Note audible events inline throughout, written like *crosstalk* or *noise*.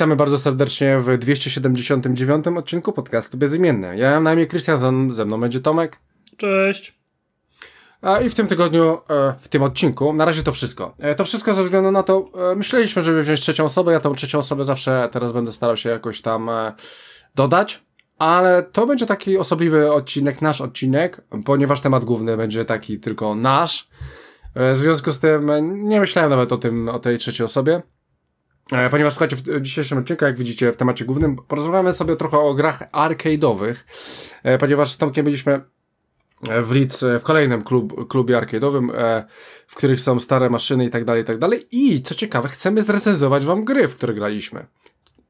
Witamy bardzo serdecznie w 279 odcinku podcastu Bezimienny. Ja mam na imię Krystian, ze mną będzie Tomek. Cześć. A I w tym tygodniu, e, w tym odcinku, na razie to wszystko. E, to wszystko ze względu na to, e, myśleliśmy, żeby wziąć trzecią osobę. Ja tą trzecią osobę zawsze teraz będę starał się jakoś tam dodać, ale to będzie taki osobliwy odcinek, nasz odcinek, ponieważ temat główny będzie taki tylko nasz. W związku z tym nie myślałem nawet o tym, o tej trzeciej osobie. E, ponieważ słuchajcie, w dzisiejszym odcinku, jak widzicie, w temacie głównym porozmawiamy sobie trochę o grach arcade'owych, e, ponieważ z Tomkiem byliśmy e, w Leeds, w kolejnym klub, klubie arcade'owym, w których są stare maszyny i tak dalej, i tak dalej. I co ciekawe, chcemy zrecenzować wam gry, w które graliśmy.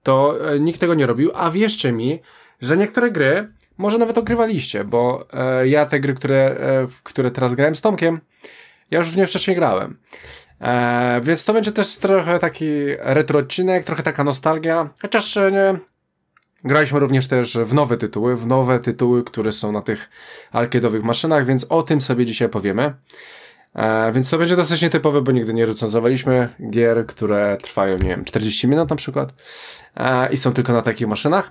To nikt tego nie robił, a wierzcie mi, że niektóre gry może nawet ogrywaliście, bo ja te gry, które, w które teraz grałem z Tomkiem, ja już w nie wcześniej grałem. E, więc to będzie też trochę taki retro odcinek, trochę taka nostalgia, chociaż e, nie, Graliśmy również też w nowe tytuły, w nowe tytuły, które są na tych arcade'owych maszynach, więc o tym sobie dzisiaj powiemy. E, więc to będzie dosyć nietypowe, bo nigdy nie recenzowaliśmy gier, które trwają, nie wiem, 40 minut na przykład e, i są tylko na takich maszynach.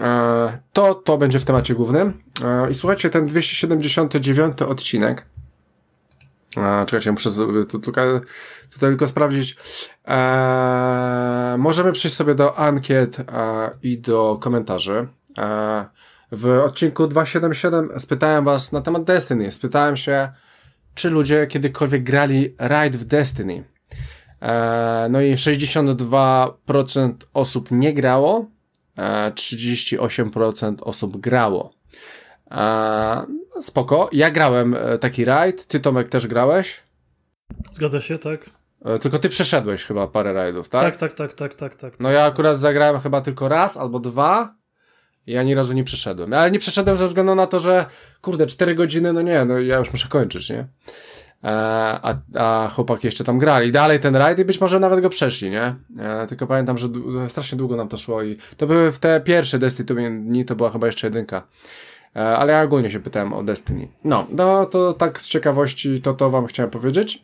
E, to, to będzie w temacie głównym. E, I słuchajcie, ten 279 odcinek czekajcie, muszę to, to tylko sprawdzić. E, możemy przejść sobie do ankiet e, i do komentarzy. E, w odcinku 277 spytałem was na temat Destiny. Spytałem się, czy ludzie kiedykolwiek grali Ride w Destiny. no i 62% osób nie grało, 38% osób grało spoko. Ja grałem e, taki rajd, ty Tomek też grałeś? Zgadza się, tak. E, tylko ty przeszedłeś chyba parę rajdów, tak? Tak, tak, tak, tak, tak, tak. No ja akurat zagrałem chyba tylko raz albo dwa i ani razu nie przeszedłem. Ale nie przeszedłem ze względu na to, że kurde, cztery godziny, no nie, no ja już muszę kończyć, nie? E, a, a chłopaki jeszcze tam grali. Dalej ten rajd i być może nawet go przeszli, nie? tylko pamiętam, że strasznie długo nam to szło i to były w te pierwsze Destiny dni, to była chyba jeszcze jedynka. E, ale ja ogólnie się pytałem o Destiny. No, no to tak z ciekawości to to wam chciałem powiedzieć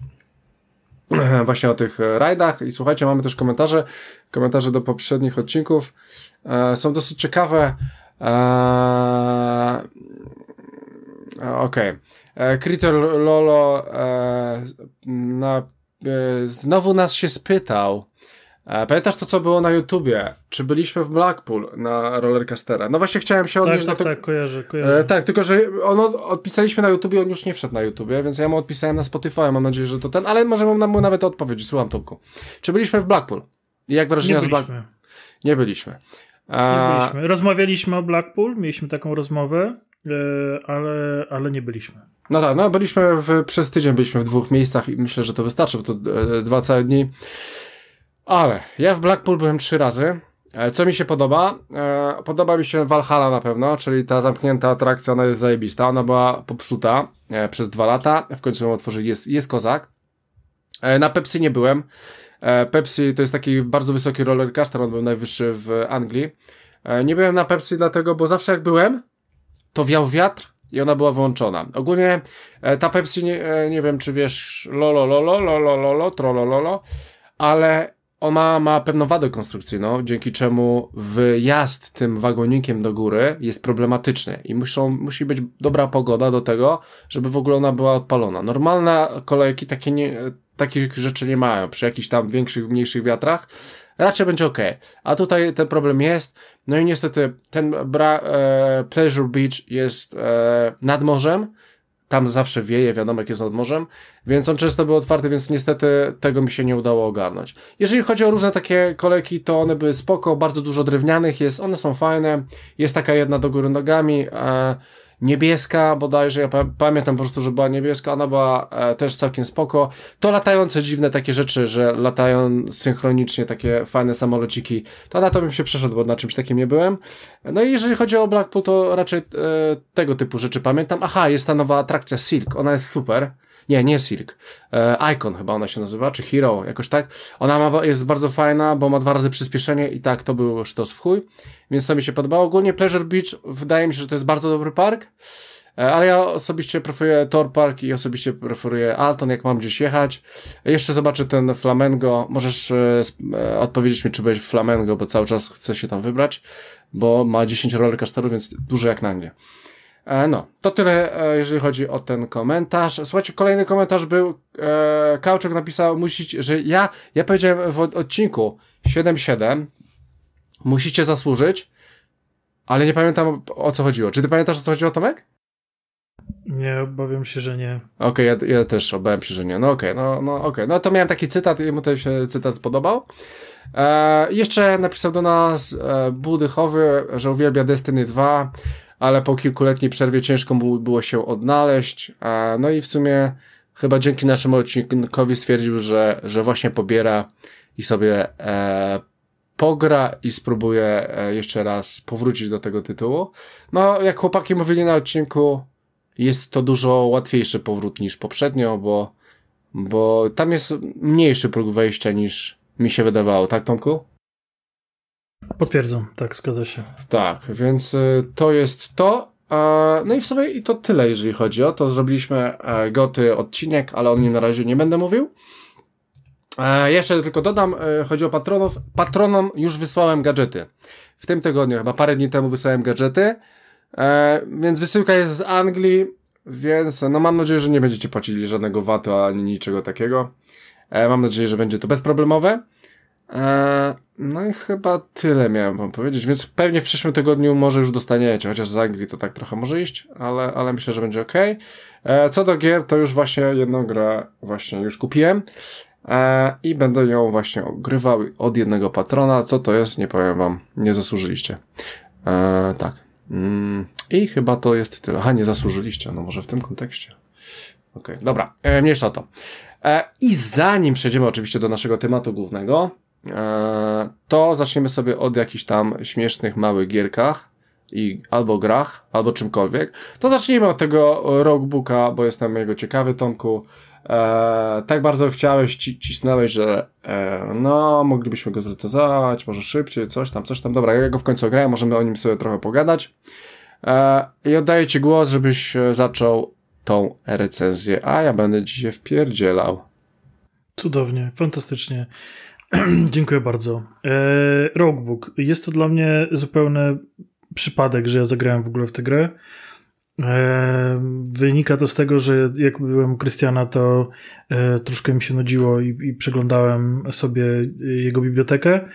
*clears throat* właśnie o tych e, rajdach i słuchajcie, mamy też komentarze, komentarze do poprzednich odcinków. E, są dosyć ciekawe. Okej. Okay. Critter Lolo na... znowu nas się spytał E, pamiętasz to, co było na YouTubie? Czy byliśmy w Blackpool na Rollercastera? No właśnie chciałem się odnieść tak, do tak, tego. Tak, tak, kojarzę, kojarzę. E, tak, tylko że ono odpisaliśmy na YouTubie, on już nie wszedł na YouTubie, więc ja mu odpisałem na Spotify, mam nadzieję, że to ten, ale może mam mu nawet odpowiedź, słucham Tomku. Czy byliśmy w Blackpool? I jak wrażenia z Blackpool? Nie byliśmy. A... Nie byliśmy. Rozmawialiśmy o Blackpool, mieliśmy taką rozmowę, e, ale, ale nie byliśmy. No tak, no byliśmy w, przez tydzień byliśmy w dwóch miejscach i myślę, że to wystarczy, bo to e, dwa całe dni ale ja w Blackpool byłem trzy razy. E, co mi się podoba? E, podoba mi się Valhalla na pewno, czyli ta zamknięta atrakcja, ona jest zajebista. Ona była popsuta e, przez dwa lata. W końcu ją otworzyli, jest, jest kozak. Na Pepsi nie byłem. Pepsi to jest taki bardzo wysoki rollercoaster, on był najwyższy w Anglii. Nie byłem na Pepsi dlatego, bo zawsze jak byłem, to wiał wiatr i ona była wyłączona. Ogólnie ta Pepsi, nie, nie wiem czy wiesz, lolo, lolo, lolo, lolo, ale ona ma pewną wadę konstrukcyjną, dzięki czemu wyjazd tym wagonikiem do góry jest problematyczny i muszą, musi być dobra pogoda do tego, żeby w ogóle ona była odpalona. Normalne kolejki takie nie, takich rzeczy nie mają. Przy jakichś tam większych, mniejszych wiatrach raczej będzie ok. A tutaj ten problem jest. No i niestety ten bra, e, Pleasure Beach jest e, nad morzem tam zawsze wieje, wiadomo jak jest nad morzem, więc on często był otwarty, więc niestety tego mi się nie udało ogarnąć. Jeżeli chodzi o różne takie kolejki, to one były spoko, bardzo dużo drewnianych jest, one są fajne, jest taka jedna do góry nogami, e, niebieska bodajże, ja pamiętam po prostu, że była niebieska, ona była e, też całkiem spoko. To latające dziwne takie rzeczy, że latają synchronicznie takie fajne samolociki, to na to bym się przeszedł, bo na czymś takim nie byłem. No i jeżeli chodzi o Blackpool, to raczej e, tego typu rzeczy pamiętam. Aha, jest ta nowa atrakcja Silk, ona jest super. Nie, nie Silk. E, Icon chyba ona się nazywa, czy Hero, jakoś tak. Ona ma, jest bardzo fajna, bo ma dwa razy przyspieszenie i tak, to był sztos w chuj. Więc to mi się podobało. Ogólnie Pleasure Beach wydaje mi się, że to jest bardzo dobry park. E, ale ja osobiście preferuję Tor Park i osobiście preferuję Alton, jak mam gdzieś jechać. Jeszcze zobaczę ten Flamengo. Możesz e, e, odpowiedzieć mi, czy byłeś w Flamengo, bo cały czas chcę się tam wybrać, bo ma 10 roller coasterów, więc dużo jak na mnie. E, no, to tyle, e, jeżeli chodzi o ten komentarz. Słuchajcie, kolejny komentarz był, e, Kauczuk napisał, musicie, że ja, ja powiedziałem w odcinku 7.7, musicie zasłużyć, ale nie pamiętam o co chodziło. Czy ty pamiętasz o co chodziło, Tomek? Nie, obawiam się, że nie. Okej, okay, ja, ja, też obawiam się, że nie. No okej, okay, no, no, okay. no to miałem taki cytat i mu ten się cytat podobał. E, jeszcze napisał do nas e, Budychowy, że uwielbia Destiny 2 ale po kilkuletniej przerwie ciężko mu było się odnaleźć. No i w sumie chyba dzięki naszemu odcinkowi stwierdził, że, że właśnie pobiera i sobie e, pogra i spróbuje e, jeszcze raz powrócić do tego tytułu. No, jak chłopaki mówili na odcinku, jest to dużo łatwiejszy powrót niż poprzednio, bo, bo tam jest mniejszy próg wejścia niż mi się wydawało, tak Tomku? Potwierdzam, tak, zgadza się. Tak, więc y, to jest to. No i w sobie i to tyle, jeżeli chodzi o to. Zrobiliśmy e, goty odcinek, ale o nim na razie nie będę mówił. E, jeszcze tylko dodam, e, chodzi o patronów. Patronom już wysłałem gadżety. W tym tygodniu, chyba parę dni temu wysłałem gadżety. więc wysyłka jest z Anglii, więc no mam nadzieję, że nie będziecie płacili żadnego VAT-u ani niczego takiego. mam nadzieję, że będzie to bezproblemowe. E, no i chyba tyle miałem wam powiedzieć, więc pewnie w przyszłym tygodniu może już dostaniecie, chociaż z Anglii to tak trochę może iść, ale, ale myślę, że będzie ok. E, co do gier, to już właśnie jedną grę właśnie już kupiłem e, i będę ją właśnie ogrywał od jednego patrona. Co to jest, nie powiem wam, nie zasłużyliście. Tak. Mm, I chyba to jest tyle. Aha, nie zasłużyliście, no może w tym kontekście. Okej, okay, dobra, mniejsza o to. I zanim przejdziemy oczywiście do naszego tematu głównego, E, to zaczniemy sobie od jakichś tam śmiesznych małych gierkach i albo grach, albo czymkolwiek. To zacznijmy od tego rockbooka, bo jestem jego ciekawy, Tomku. E, tak bardzo chciałeś, ci, cisnąłeś, że e, no, moglibyśmy go zretezować, może szybciej, coś tam, coś tam. Dobra, ja go w końcu grałem, możemy o nim sobie trochę pogadać. E, I oddaję Ci głos, żebyś e, zaczął tą recenzję, a ja będę Ci się wpierdzielał. Cudownie, fantastycznie. *clears throat* Dziękuję bardzo. Eee, Roguebook. Jest to dla mnie zupełny przypadek, że ja zagrałem w ogóle w tę grę. E, wynika to z tego, że jak byłem u Krystiana, to e, troszkę mi się nudziło i, i, przeglądałem sobie jego bibliotekę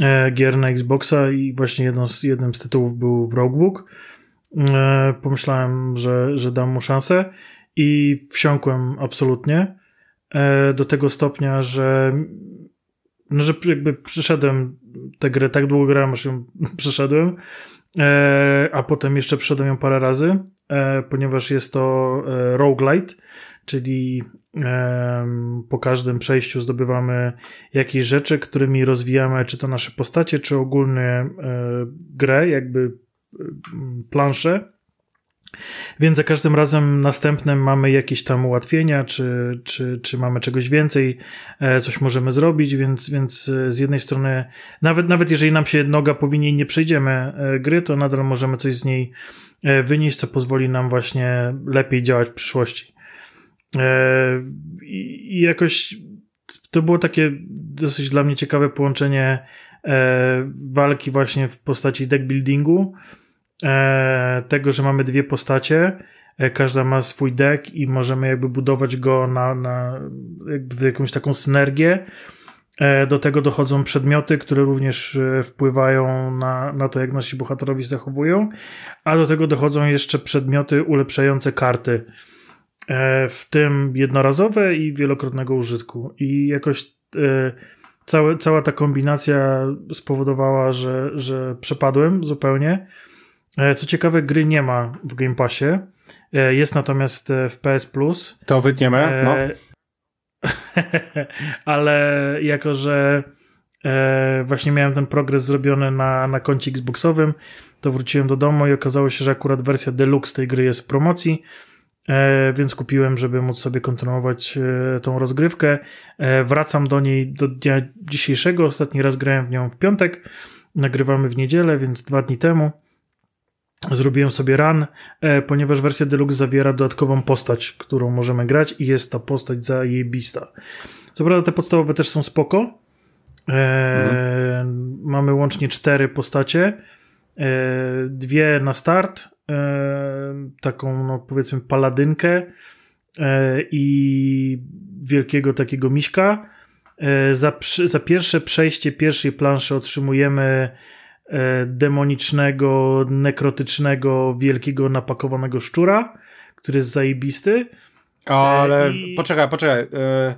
e, gier na Xboxa i właśnie jedną z, jednym z tytułów był Roguebook. Pomyślałem, że, że dam mu szansę i wsiąkłem absolutnie do tego stopnia, że no, że jakby przeszedłem tę grę, tak długo grałem, aż ją *laughs* przeszedłem, e, a potem jeszcze przeszedłem ją parę razy, e, ponieważ jest to e, roguelite, czyli po każdym przejściu zdobywamy jakieś rzeczy, którymi rozwijamy czy to nasze postacie, czy ogólnie e, grę, jakby e, planszę więc za każdym razem następnym mamy jakieś tam ułatwienia, czy, czy, czy mamy czegoś więcej, e, coś możemy zrobić, więc, więc e, z jednej strony, nawet, nawet jeżeli nam się noga powinie i nie przejdziemy e, gry, to nadal możemy coś z niej wynieść, co pozwoli nam właśnie lepiej działać w przyszłości. I jakoś to było takie dosyć dla mnie ciekawe połączenie walki właśnie w postaci deck buildingu, E, tego, że mamy dwie postacie, e, każda ma swój deck i możemy jakby budować go na, na jakąś taką synergię. E, do tego dochodzą przedmioty, które również wpływają na, na to, jak nasi bohaterowie się zachowują, a do tego dochodzą jeszcze przedmioty ulepszające karty, w tym jednorazowe i wielokrotnego użytku. I jakoś cała ta kombinacja spowodowała, że, że przepadłem zupełnie. E, co ciekawe, gry nie ma w Game Passie. E, jest natomiast e, w PS Plus. To wytniemy, no. *laughs* Ale jako, że właśnie miałem ten progres zrobiony na, na koncie Xboxowym, to wróciłem do domu i okazało się, że akurat wersja deluxe tej gry jest w promocji. Więc kupiłem, żeby móc sobie kontynuować tą rozgrywkę. Wracam do niej do dnia dzisiejszego. Ostatni raz grałem w nią w piątek. Nagrywamy w niedzielę, więc dwa dni temu. Zrobiłem sobie run, e, ponieważ wersja Deluxe zawiera dodatkową postać, którą możemy grać i jest ta postać zajebista. Co prawda te podstawowe też są spoko. E, mhm. Mamy łącznie cztery postacie. E, dwie na start, taką no, powiedzmy paladynkę i wielkiego takiego miśka. Za, za, pierwsze przejście pierwszej planszy otrzymujemy E, demonicznego, nekrotycznego, wielkiego, napakowanego szczura, który jest zajebisty. E, ale I... poczekaj, poczekaj. E,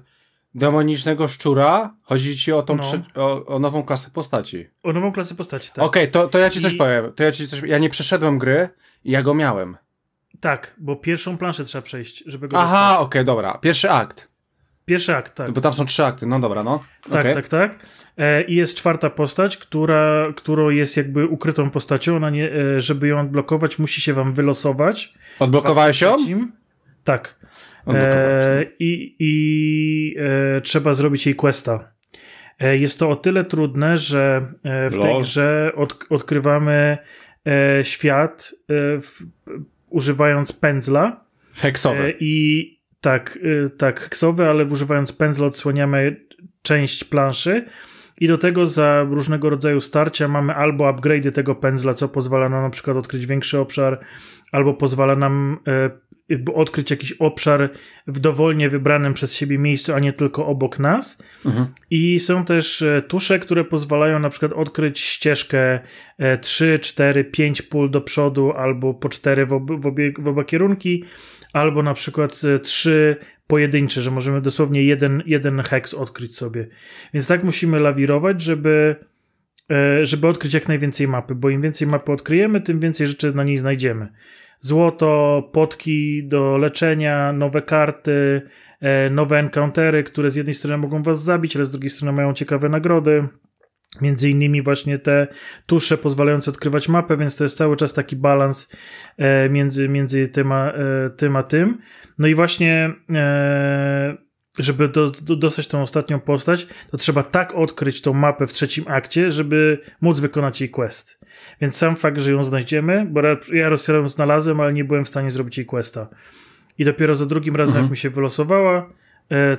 demonicznego szczura? Chodzi ci o tą no. o, o, nową klasę postaci. O nową klasę postaci, tak. Okej, okay, to, to ja ci coś I... powiem. To ja ci coś. Ja nie przeszedłem gry, ja go miałem. Tak, bo pierwszą planszę trzeba przejść, żeby go. Aha, okej, okay, dobra. Pierwszy akt. Pierwszy akt, tak. Bo tam są trzy akty, no dobra, no. Tak, okay. tak, tak. E, I jest czwarta postać, która, którą jest jakby ukrytą postacią. Ona nie, e, żeby ją odblokować, musi się wam wylosować. Odblokowałeś ją? Tak. E, I i e, trzeba zrobić jej questa. E, jest to o tyle trudne, że e, w Lol. tej grze od, odkrywamy świat w, używając pędzla. Heksowe. I tak, y, tak ksowy, ale używając pędzla odsłaniamy część planszy. I do tego za różnego rodzaju starcia mamy albo upgrade'y tego pędzla, co pozwala nam na przykład odkryć większy obszar, albo pozwala nam e, odkryć jakiś obszar w dowolnie wybranym przez siebie miejscu, a nie tylko obok nas. Mhm. I są też e, tusze, które pozwalają na przykład odkryć ścieżkę 3, 4, 5 pól do przodu albo po 4 w, ob w, w oba kierunki albo na przykład e, trzy pojedyncze, że możemy dosłownie jeden, jeden heks odkryć sobie. Więc tak musimy lawirować, żeby, e, żeby odkryć jak najwięcej mapy, bo im więcej mapy odkryjemy, tym więcej rzeczy na niej znajdziemy. Złoto, potki do leczenia, nowe karty, e, nowe encountery, które z jednej strony mogą was zabić, ale z drugiej strony mają ciekawe nagrody. Między innymi właśnie te tusze pozwalające odkrywać mapę, więc to jest cały czas taki balans e, między, między tym, a, e, tym a tym. No i właśnie e, żeby do, do, dostać tą ostatnią postać, to trzeba tak odkryć tą mapę w trzecim akcie, żeby móc wykonać jej quest. Więc sam fakt, że ją znajdziemy, bo ja ją znalazłem, ale nie byłem w stanie zrobić jej questa. I dopiero za drugim razem, mhm. jak mi się wylosowała,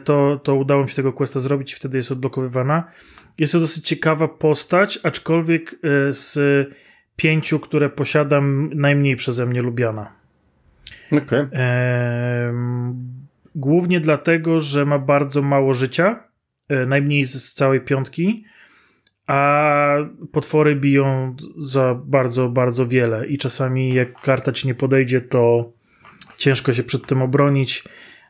to, to udało mi się tego questa zrobić i wtedy jest odblokowywana. Jest to dosyć ciekawa postać, aczkolwiek e, z pięciu, które posiadam, najmniej przeze mnie lubiana. Okay. Głównie dlatego, że ma bardzo mało życia, e, najmniej z całej piątki, a potwory biją za bardzo, bardzo wiele i czasami jak karta ci nie podejdzie, to ciężko się przed tym obronić.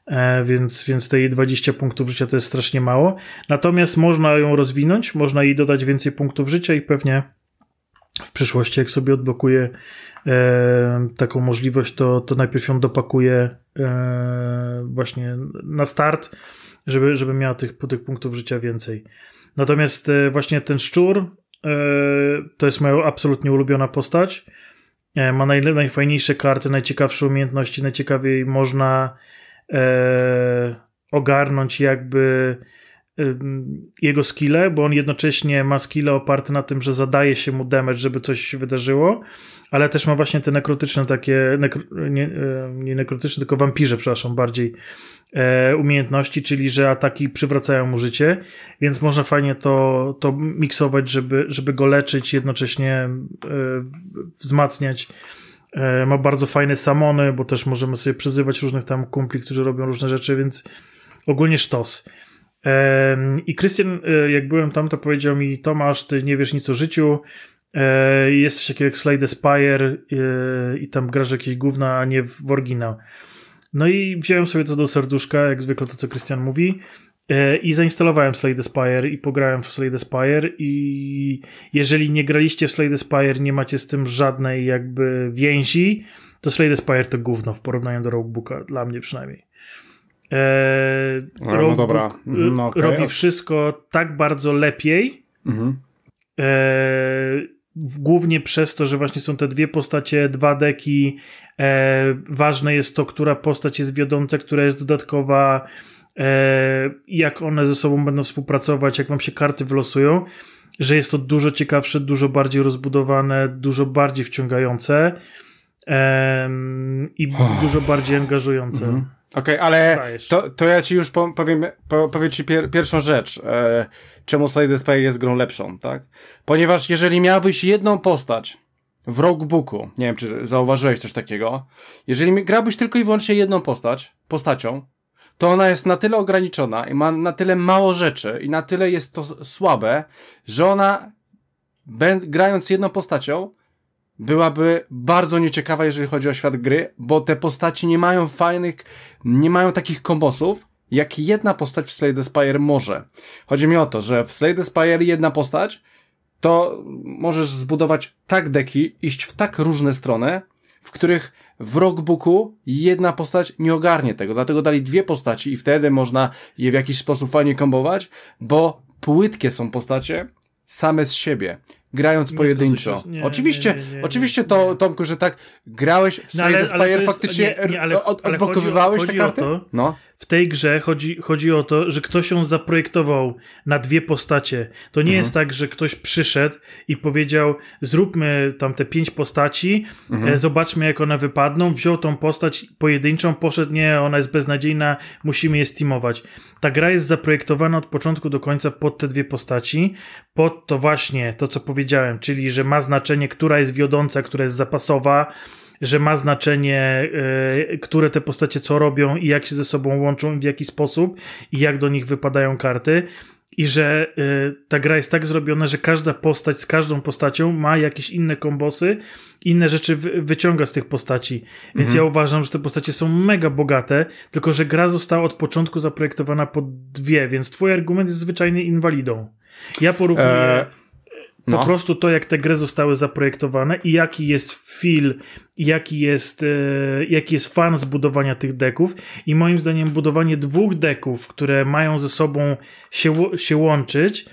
E, więc, więc te jej 20 punktów życia to jest strasznie mało. Natomiast można ją rozwinąć, można jej dodać więcej punktów życia i pewnie w przyszłości, jak sobie odblokuję e, taką możliwość, to, to najpierw ją dopakuję e, właśnie na start, żeby, żeby miała tych, tych punktów życia więcej. Natomiast e, właśnie ten szczur e, to jest moja absolutnie ulubiona postać. E, ma naj, najfajniejsze karty, najciekawsze umiejętności, najciekawiej można e, ogarnąć jakby e, jego skille, bo on jednocześnie ma skille oparte na tym, że zadaje się mu damage, żeby coś się wydarzyło, ale też ma właśnie te nekrotyczne takie, nekro, nie, nie, nekrotyczne, tylko wampirze, przepraszam, bardziej e, umiejętności, czyli że ataki przywracają mu życie, więc można fajnie to, to miksować, żeby, żeby go leczyć, jednocześnie e, wzmacniać E, ma bardzo fajne samony, bo też możemy sobie przyzywać różnych tam kumpli, którzy robią różne rzeczy, więc ogólnie sztos. E, I Krystian, e, jak byłem tam, to powiedział mi: Tomasz, ty nie wiesz nic o życiu. Jest coś takiego jak Slade Spire i tam grasz jakieś gówna, a nie w oryginał. No i wziąłem sobie to do serduszka, jak zwykle to, co Krystian mówi. E, I zainstalowałem Slade Spire i pograłem w Slade Spire i jeżeli nie graliście w Slade Spire, nie macie z tym żadnej jakby więzi, to Slade Spire to gówno w porównaniu do Roguebooka, dla mnie przynajmniej. Eee, no, Roguebook e, mhm, no dobra. No, okay. robi wszystko tak bardzo lepiej, mhm. eee, głównie przez to, że właśnie są te dwie postacie, dwa deki. E, ważne jest to, która postać jest wiodąca, która jest dodatkowa. E, jak one ze sobą będą współpracować, jak wam się karty wylosują, że jest to dużo ciekawsze, dużo bardziej rozbudowane, dużo bardziej wciągające i oh. dużo bardziej angażujące. Mm -hmm. Okej, okay, ale to, to ja ci już powiem, powiem ci pier pierwszą rzecz, e, czemu Slade the jest grą lepszą, tak? Ponieważ jeżeli miałbyś jedną postać w rogbooku, nie wiem czy zauważyłeś coś takiego, jeżeli grałbyś tylko i wyłącznie jedną postać, postacią, to ona jest na tyle ograniczona i ma na tyle mało rzeczy i na tyle jest to słabe, że ona grając jedną postacią byłaby bardzo nieciekawa, jeżeli chodzi o świat gry, bo te postaci nie mają fajnych, nie mają takich kombosów, jak jedna postać w Slay the Spire może. Chodzi mi o to, że w Slay the Spire jedna postać to możesz zbudować tak deki, iść w tak różne strony, w których w rockbooku jedna postać nie ogarnie tego, dlatego dali dwie postaci i wtedy można je w jakiś sposób fajnie kombować, bo płytkie są postacie same z siebie grając nie pojedynczo. Nie, oczywiście, nie, oczywiście to, Tomku, że tak grałeś w no, Spire, jest, faktycznie nie, ale, od, odblokowywałeś te karty? To, no. W tej grze chodzi, chodzi o to, że ktoś ją zaprojektował na dwie postacie. To nie mhm. jest tak, że ktoś przyszedł i powiedział, zróbmy tam te pięć postaci, mhm. e, zobaczmy jak one wypadną, wziął tą postać pojedynczą, poszedł, nie, ona jest beznadziejna, musimy je steamować. Ta gra jest zaprojektowana od początku do końca pod te dwie postaci, pod to właśnie, to co powiedział powiedziałem, czyli że ma znaczenie, która jest wiodąca, która jest zapasowa, że ma znaczenie, e, które te postacie co robią i jak się ze sobą łączą, w jaki sposób i jak do nich wypadają karty. I że y, ta gra jest tak zrobiona, że każda postać z każdą postacią ma jakieś inne kombosy, inne rzeczy wyciąga z tych postaci. Więc mhm. ja uważam, że te postacie są mega bogate, tylko że gra została od początku zaprojektowana pod dwie, więc twój argument jest zwyczajnie inwalidą. Ja porównuję. E no. Po prostu to, jak te gry zostały zaprojektowane i jaki jest feel, jaki jest, e, jaki jest fan zbudowania tych deków. I moim zdaniem budowanie dwóch deków, które mają ze sobą się, się łączyć,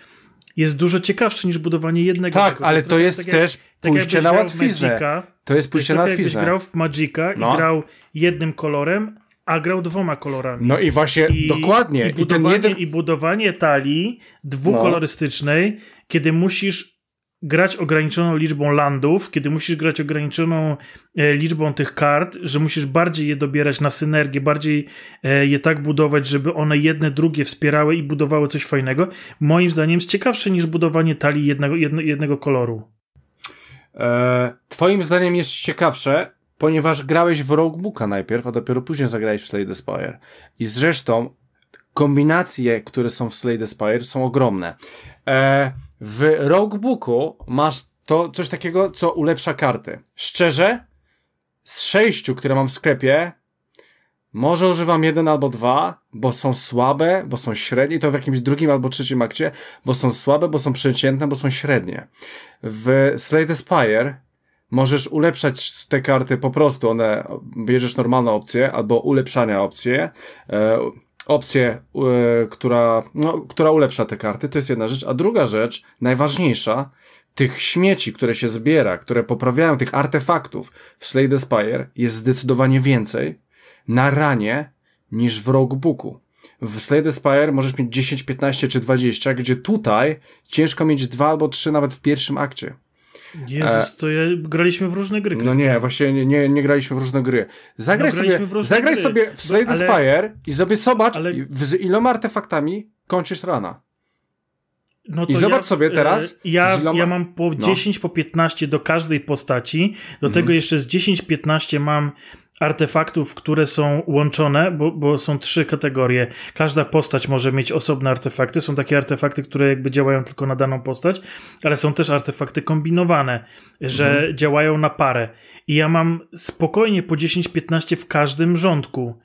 jest dużo ciekawsze niż budowanie jednego. Tak, deku. ale tak tak to jest, to jest tak też jak, pójście tak na łatwiznę. to jest pójście na łatwiznę. Jakbyś grał w Magica no. i grał jednym kolorem, a grał dwoma kolorami. No i właśnie, I, dokładnie. I budowanie, I, ten jeden... I budowanie talii dwukolorystycznej, no. kiedy musisz grać ograniczoną liczbą landów, kiedy musisz grać ograniczoną e, liczbą tych kart, że musisz bardziej je dobierać na synergię, bardziej e, je tak budować, żeby one jedne drugie wspierały i budowały coś fajnego, moim zdaniem jest ciekawsze niż budowanie talii jednego, jedno, jednego koloru. E, twoim zdaniem jest ciekawsze, ponieważ grałeś w Roguebooka najpierw, a dopiero później zagrałeś w Slay the Spire. I zresztą kombinacje, które są w Slay the Spire są ogromne. E, w Roguebooku masz to coś takiego, co ulepsza karty. Szczerze, z sześciu, które mam w sklepie, może używam jeden albo dwa, bo są słabe, bo są średnie, to w jakimś drugim albo trzecim akcie, bo są słabe, bo są przeciętne, bo są średnie. W Slade Spire możesz ulepszać te karty po prostu, one bierzesz normalną opcję albo ulepszania opcję. E, opcję, yy, która, no, która ulepsza te karty, to jest jedna rzecz. A druga rzecz, najważniejsza, tych śmieci, które się zbiera, które poprawiają tych artefaktów w Slay the Spire jest zdecydowanie więcej na ranie niż w Rogue Booku. W Slay the Spire możesz mieć 10, 15 czy 20, gdzie tutaj ciężko mieć 2 albo 3 nawet w pierwszym akcie. Jezus, e, to ja, graliśmy w różne gry. Krystian. No nie, właśnie nie, nie, nie, graliśmy w różne gry. Zagraj, no, sobie, w zagraj gry. sobie w Slay the ale, Spire i sobie zobacz, ale... z iloma artefaktami kończysz rana. No I zobacz ja, sobie teraz. E, ja, iloma... ja mam po 10, no. po 15 do każdej postaci. Do mhm. tego jeszcze z 10-15 mam artefaktów, które są łączone, bo, bo, są trzy kategorie. Każda postać może mieć osobne artefakty. Są takie artefakty, które jakby działają tylko na daną postać, ale są też artefakty kombinowane, że mhm. działają na parę. I ja mam spokojnie po 10-15 w każdym rządku.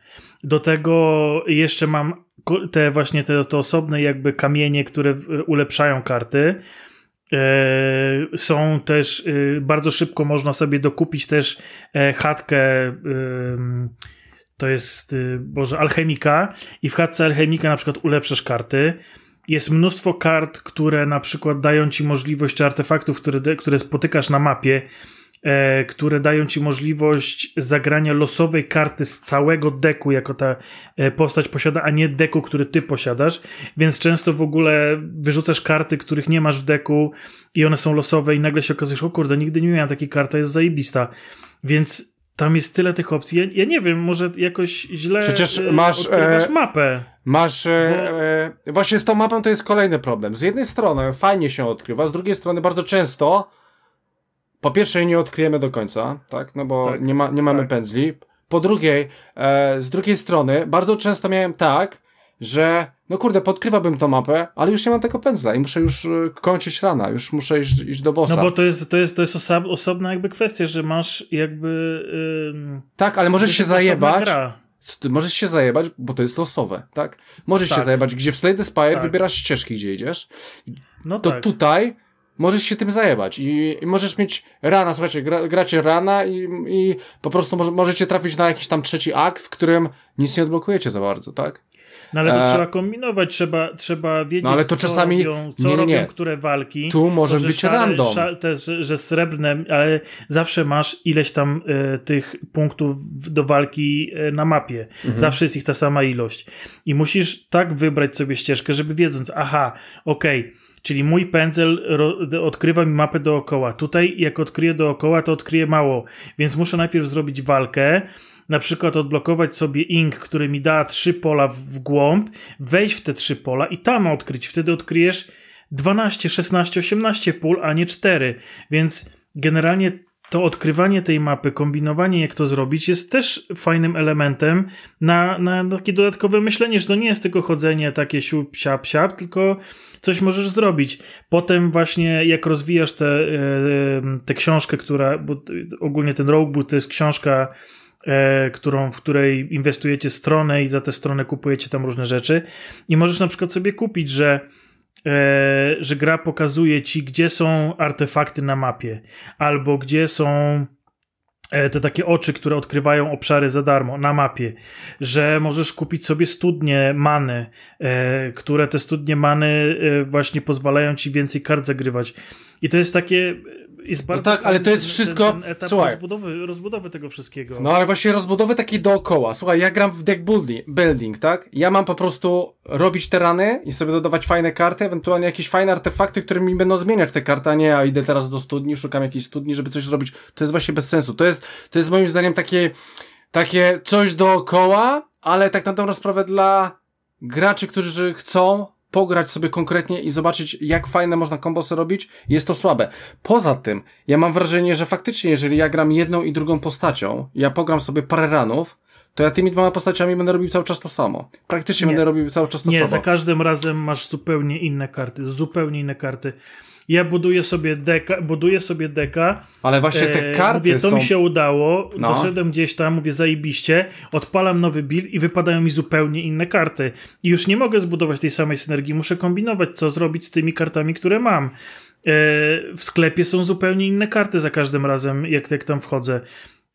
Do tego jeszcze mam te właśnie te, te osobne jakby kamienie, które ulepszają karty. E, są też, y, bardzo szybko można sobie dokupić też e, chatkę, y, to jest, y, Boże, alchemika i w chatce alchemika na przykład ulepszasz karty. Jest mnóstwo kart, które na przykład dają ci możliwość, czy artefaktów, które, które spotykasz na mapie, E, które dają ci możliwość zagrania losowej karty z całego deku, jako ta e, postać posiada, a nie deku, który ty posiadasz. Więc często w ogóle wyrzucasz karty, których nie masz w deku i one są losowe i nagle się okazujesz, o kurde, nigdy nie miałem takiej karty, jest zajebista. Więc tam jest tyle tych opcji. Ja, ja nie wiem, może jakoś źle Przecież e, masz e, mapę. Masz. E, e, właśnie z tą mapą to jest kolejny problem. Z jednej strony fajnie się odkrywa, z drugiej strony bardzo często po pierwsze nie odkryjemy do końca, tak? No bo tak, nie, ma, nie mamy tak. pędzli. Po drugiej, e, z drugiej strony, bardzo często miałem tak, że no kurde, podkrywałbym tą mapę, ale już nie mam tego pędzla i muszę już e, kończyć rana, już muszę iść, iść do bossa. No bo to jest, to jest, to jest osob, osobna jakby kwestia, że masz jakby... Ym, tak, ale możesz się zajebać. Możesz się zajebać, bo to jest losowe, tak? Możesz tak. się zajebać, gdzie w Slade Spire tak. wybierasz ścieżki, gdzie idziesz. No to tak. tutaj Możesz się tym zajebać i, i możesz mieć rana, słuchajcie, gra, gracie rana i, i po prostu może, możecie trafić na jakiś tam trzeci akt, w którym nic nie odblokujecie za bardzo, tak? No ale to e... trzeba kombinować, trzeba, trzeba wiedzieć, no, ale to co czasami... robią, co nie, nie, robią które walki. Tu może to, być szare, random. Szare, te, że, srebrne, ale zawsze masz ileś tam e, tych punktów do walki e, na mapie. Mhm. Zawsze jest ich ta sama ilość. I musisz tak wybrać sobie ścieżkę, żeby wiedząc, aha, okej, okay, Czyli mój pędzel odkrywa mi mapę dookoła. Tutaj, jak odkryję dookoła, to odkryję mało, więc muszę najpierw zrobić walkę. Na przykład odblokować sobie ink, który mi da trzy pola w głąb, wejść w te trzy pola i tam odkryć. Wtedy odkryjesz 12, 16, 18 pól, a nie 4. Więc generalnie to odkrywanie tej mapy, kombinowanie jak to zrobić jest też fajnym elementem na, na takie dodatkowe myślenie, że to nie jest tylko chodzenie takie siup, siap, siap, tylko coś możesz zrobić. Potem właśnie jak rozwijasz e, tę te, te książkę, która, bo ogólnie ten roguebook to jest książka e, którą, w której inwestujecie stronę i za tę stronę kupujecie tam różne rzeczy. I możesz na przykład sobie kupić, że E, że gra pokazuje ci, gdzie są artefakty na mapie, albo gdzie są e, te takie oczy, które odkrywają obszary za darmo na mapie, że możesz kupić sobie studnie many, e, które te studnie many właśnie pozwalają ci więcej kart zagrywać. I to jest takie jest no bardzo. No tak, ale to jest ten, wszystko. Ten, ten etap Słuchaj. Rozbudowy, rozbudowy tego wszystkiego. No ale właśnie rozbudowy takiej dookoła. Słuchaj, ja gram w deck building, tak? Ja mam po prostu robić terany i sobie dodawać fajne karty, ewentualnie jakieś fajne artefakty, które mi będą zmieniać te karty, a nie, a idę teraz do studni, szukam jakiejś studni, żeby coś zrobić. To jest właśnie bez sensu. To jest, to jest moim zdaniem takie, takie coś dookoła, ale tak na dobrą sprawę dla graczy, którzy chcą pograć sobie konkretnie i zobaczyć, jak fajne można kombosy robić, jest to słabe. Poza tym, ja mam wrażenie, że faktycznie, jeżeli ja gram jedną i drugą postacią, ja pogram sobie parę ranów, to ja tymi dwoma postaciami będę robił cały czas to samo. Praktycznie nie. będę robił cały czas to nie, samo. Nie, za każdym razem masz zupełnie inne karty, zupełnie inne karty ja buduję sobie deka, buduję sobie deka. Ale właśnie te e, karty mówię, to są... mi się udało, no. doszedłem gdzieś tam, mówię zajebiście, odpalam nowy build i wypadają mi zupełnie inne karty. I już nie mogę zbudować tej samej synergii, muszę kombinować, co zrobić z tymi kartami, które mam. E, w sklepie są zupełnie inne karty za każdym razem, jak, jak tam wchodzę.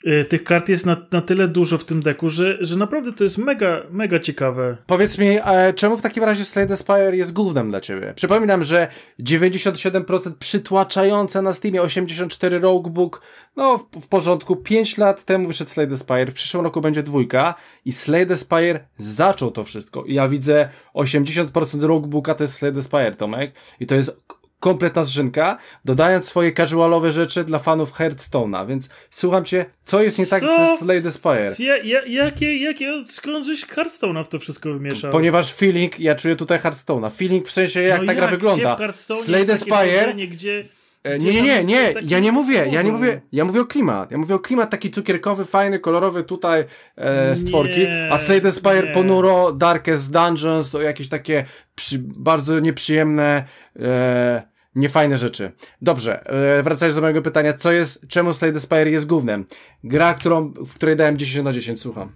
Y, tych kart jest na, na tyle dużo w tym deku, że, że naprawdę to jest mega, mega ciekawe. Powiedz mi, e, czemu w takim razie Slade Spire jest głównym dla ciebie? Przypominam, że 97% przytłaczające na Steamie, 84 Roguebook, no w, w porządku, 5 lat temu wyszedł Slade Spire, w przyszłym roku będzie dwójka i Slade Spire zaczął to wszystko. I ja widzę 80% Roguebooka to jest Slade Spire, Tomek, i to jest kompletna zżynka, dodając swoje casualowe rzeczy dla fanów Hearthstone'a, więc słucham cię, co jest nie tak co? tak ze Slay the Spire? Ja, ja, jakie, jakie, skąd żeś Hearthstone'a w to wszystko wymieszał? Ponieważ feeling, ja czuję tutaj Hearthstone'a, feeling w sensie jak no ta jak, gra wygląda. Slay the Spire... Wrażenie, gdzie E, nie, nie, nie, nie, ja nie mówię, ja nie mówię, ja mówię o klimat, ja mówię o klimat taki cukierkowy, fajny, kolorowy tutaj e, stworki, nie, a Slade Spire nie. ponuro, Darkest Dungeons to jakieś takie przy, bardzo nieprzyjemne, e, niefajne rzeczy. Dobrze, e, wracając do mojego pytania, co jest, czemu Slade Spire jest głównym? Gra, którą, w której dałem 10 na 10, słucham.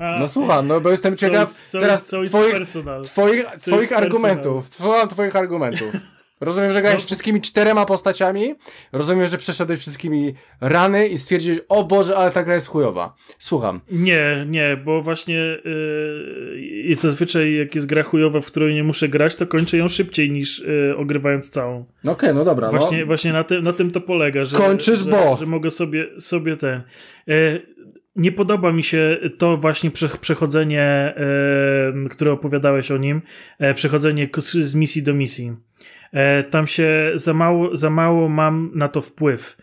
No słucham, no bo jestem *laughs* ciekaw so teraz so twoich, twoich, twoich argumentów. Słucham twoich argumentów. *laughs* Rozumiem, że grałeś no. wszystkimi czterema postaciami, rozumiem, że przeszedłeś wszystkimi rany i stwierdziłeś, o Boże, ale ta gra jest chujowa. Słucham. Nie, nie, bo właśnie yy, zazwyczaj jak jest gra chujowa, w której nie muszę grać, to kończę ją szybciej niż yy, ogrywając całą. No okej, okay, no dobra. No. Właśnie, no. właśnie na, tym, na tym to polega, że, Kończysz, że, bo. że mogę sobie, sobie ten... Yy, nie podoba mi się to właśnie przechodzenie, y, które opowiadałeś o nim, y, przechodzenie z misji do misji. E, tam się za mało, za mało mam na to wpływ.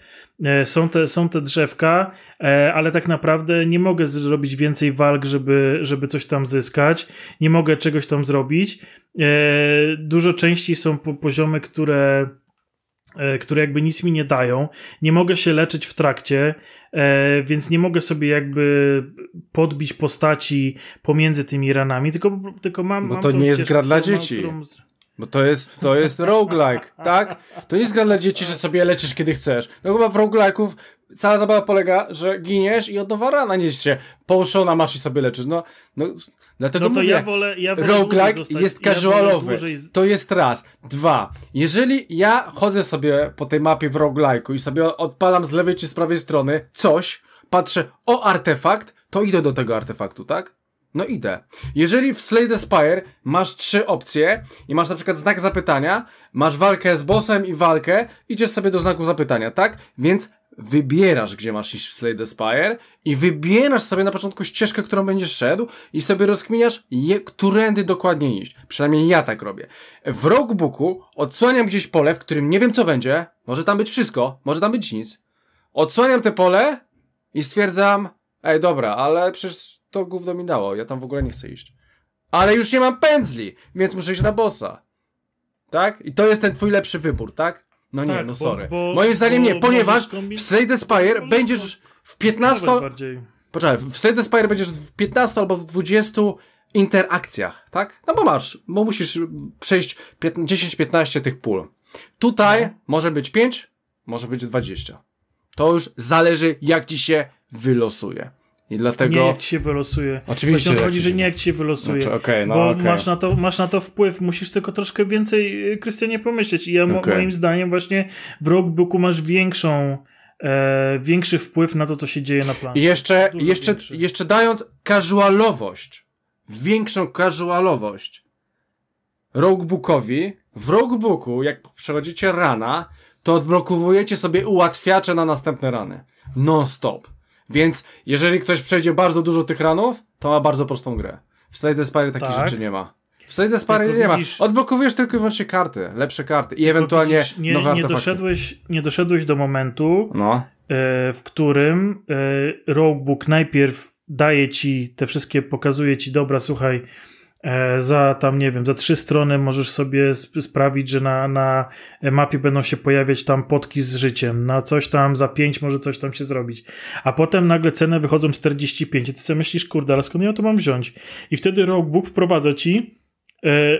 E, są te, są te drzewka, e, ale tak naprawdę nie mogę zrobić więcej walk, żeby, żeby coś tam zyskać. Nie mogę czegoś tam zrobić. Dużo częściej są poziomy, które które jakby nic mi nie dają. Nie mogę się leczyć w trakcie, więc nie mogę sobie jakby podbić postaci pomiędzy tymi ranami, tylko, tylko mam. No to mam nie jest gra dla dzieci. którą... Bo to jest, to jest roguelike, tak? To nie jest gra dla dzieci, że sobie leczysz kiedy chcesz. No chyba w roguelike'ów cała zabawa polega, że giniesz i od nowa rana nieś się położona masz i sobie leczysz. No, no dlatego no to mówię, ja wolę, ja wolę roguelike zostać, jest casualowy. Ja To jest raz. Dwa, jeżeli ja chodzę sobie po tej mapie w roguelike'u i sobie odpalam z lewej czy z prawej strony coś, patrzę o artefakt, to idę do tego artefaktu, tak? No idę. Jeżeli w Slay the Spire masz trzy opcje i masz na przykład znak zapytania, masz walkę z bossem i walkę, idziesz sobie do znaku zapytania, tak? Więc wybierasz, gdzie masz iść w Slay the Spire i wybierasz sobie na początku ścieżkę, którą będziesz szedł i sobie rozkminiasz, je, którędy dokładnie iść. Przynajmniej ja tak robię. W rogbooku odsłaniam gdzieś pole, w którym nie wiem co będzie, może tam być wszystko, może tam być nic. Odsłaniam te pole i stwierdzam, ej dobra, ale przecież to gówno mi dało, ja tam w ogóle nie chcę iść. Ale już nie mam pędzli, więc muszę iść na bossa. Tak? I to jest ten twój lepszy wybór, tak? No nie, tak, no bo, sorry. Bo, Moim zdaniem bo, nie, ponieważ w Slade Spire będziesz w 15... Poczekaj, w Slade Spire będziesz w 15 albo w 20 interakcjach, tak? No bo masz, bo musisz przejść 10-15 tych pól. Tutaj no. może być 5, może być 20. To już zależy, jak ci się wylosuje. I dlatego... Nie jak ci się wylosuje. Oczywiście. Właśnie chodzi, że nie jak ci się wylosuje. Znaczy, okay, no, bo okay. masz, na to, masz na to wpływ, musisz tylko troszkę więcej, y, Krystianie, pomyśleć. I ja okay. moim zdaniem właśnie w rockbooku masz większą e, większy wpływ na to, co się dzieje na planie. I jeszcze, jeszcze, jeszcze dając casualowość, większą casualowość roguebookowi, w roguebooku, jak przechodzicie rana, to odblokowujecie sobie ułatwiacze na następne rany. Non-stop. Więc jeżeli ktoś przejdzie bardzo dużo tych ranów, to ma bardzo prostą grę. W Slade Spire takich tak. rzeczy nie ma. W Slade Spire nie widzisz, ma. Odblokowujesz tylko i wyłącznie karty, lepsze karty i ewentualnie widzisz, nie, nowe nie doszedłeś, nie doszedłeś do momentu, no. E, w którym e, Roguebook najpierw daje ci te wszystkie, pokazuje ci, dobra, słuchaj, E, za tam, nie wiem, za trzy strony możesz sobie sprawić, że na, na mapie będą się pojawiać tam potki z życiem, na coś tam za pięć może coś tam się zrobić. A potem nagle ceny wychodzą 45 i ty sobie myślisz, kurde, ale skąd ja to mam wziąć? I wtedy Roguebook wprowadza ci e, e,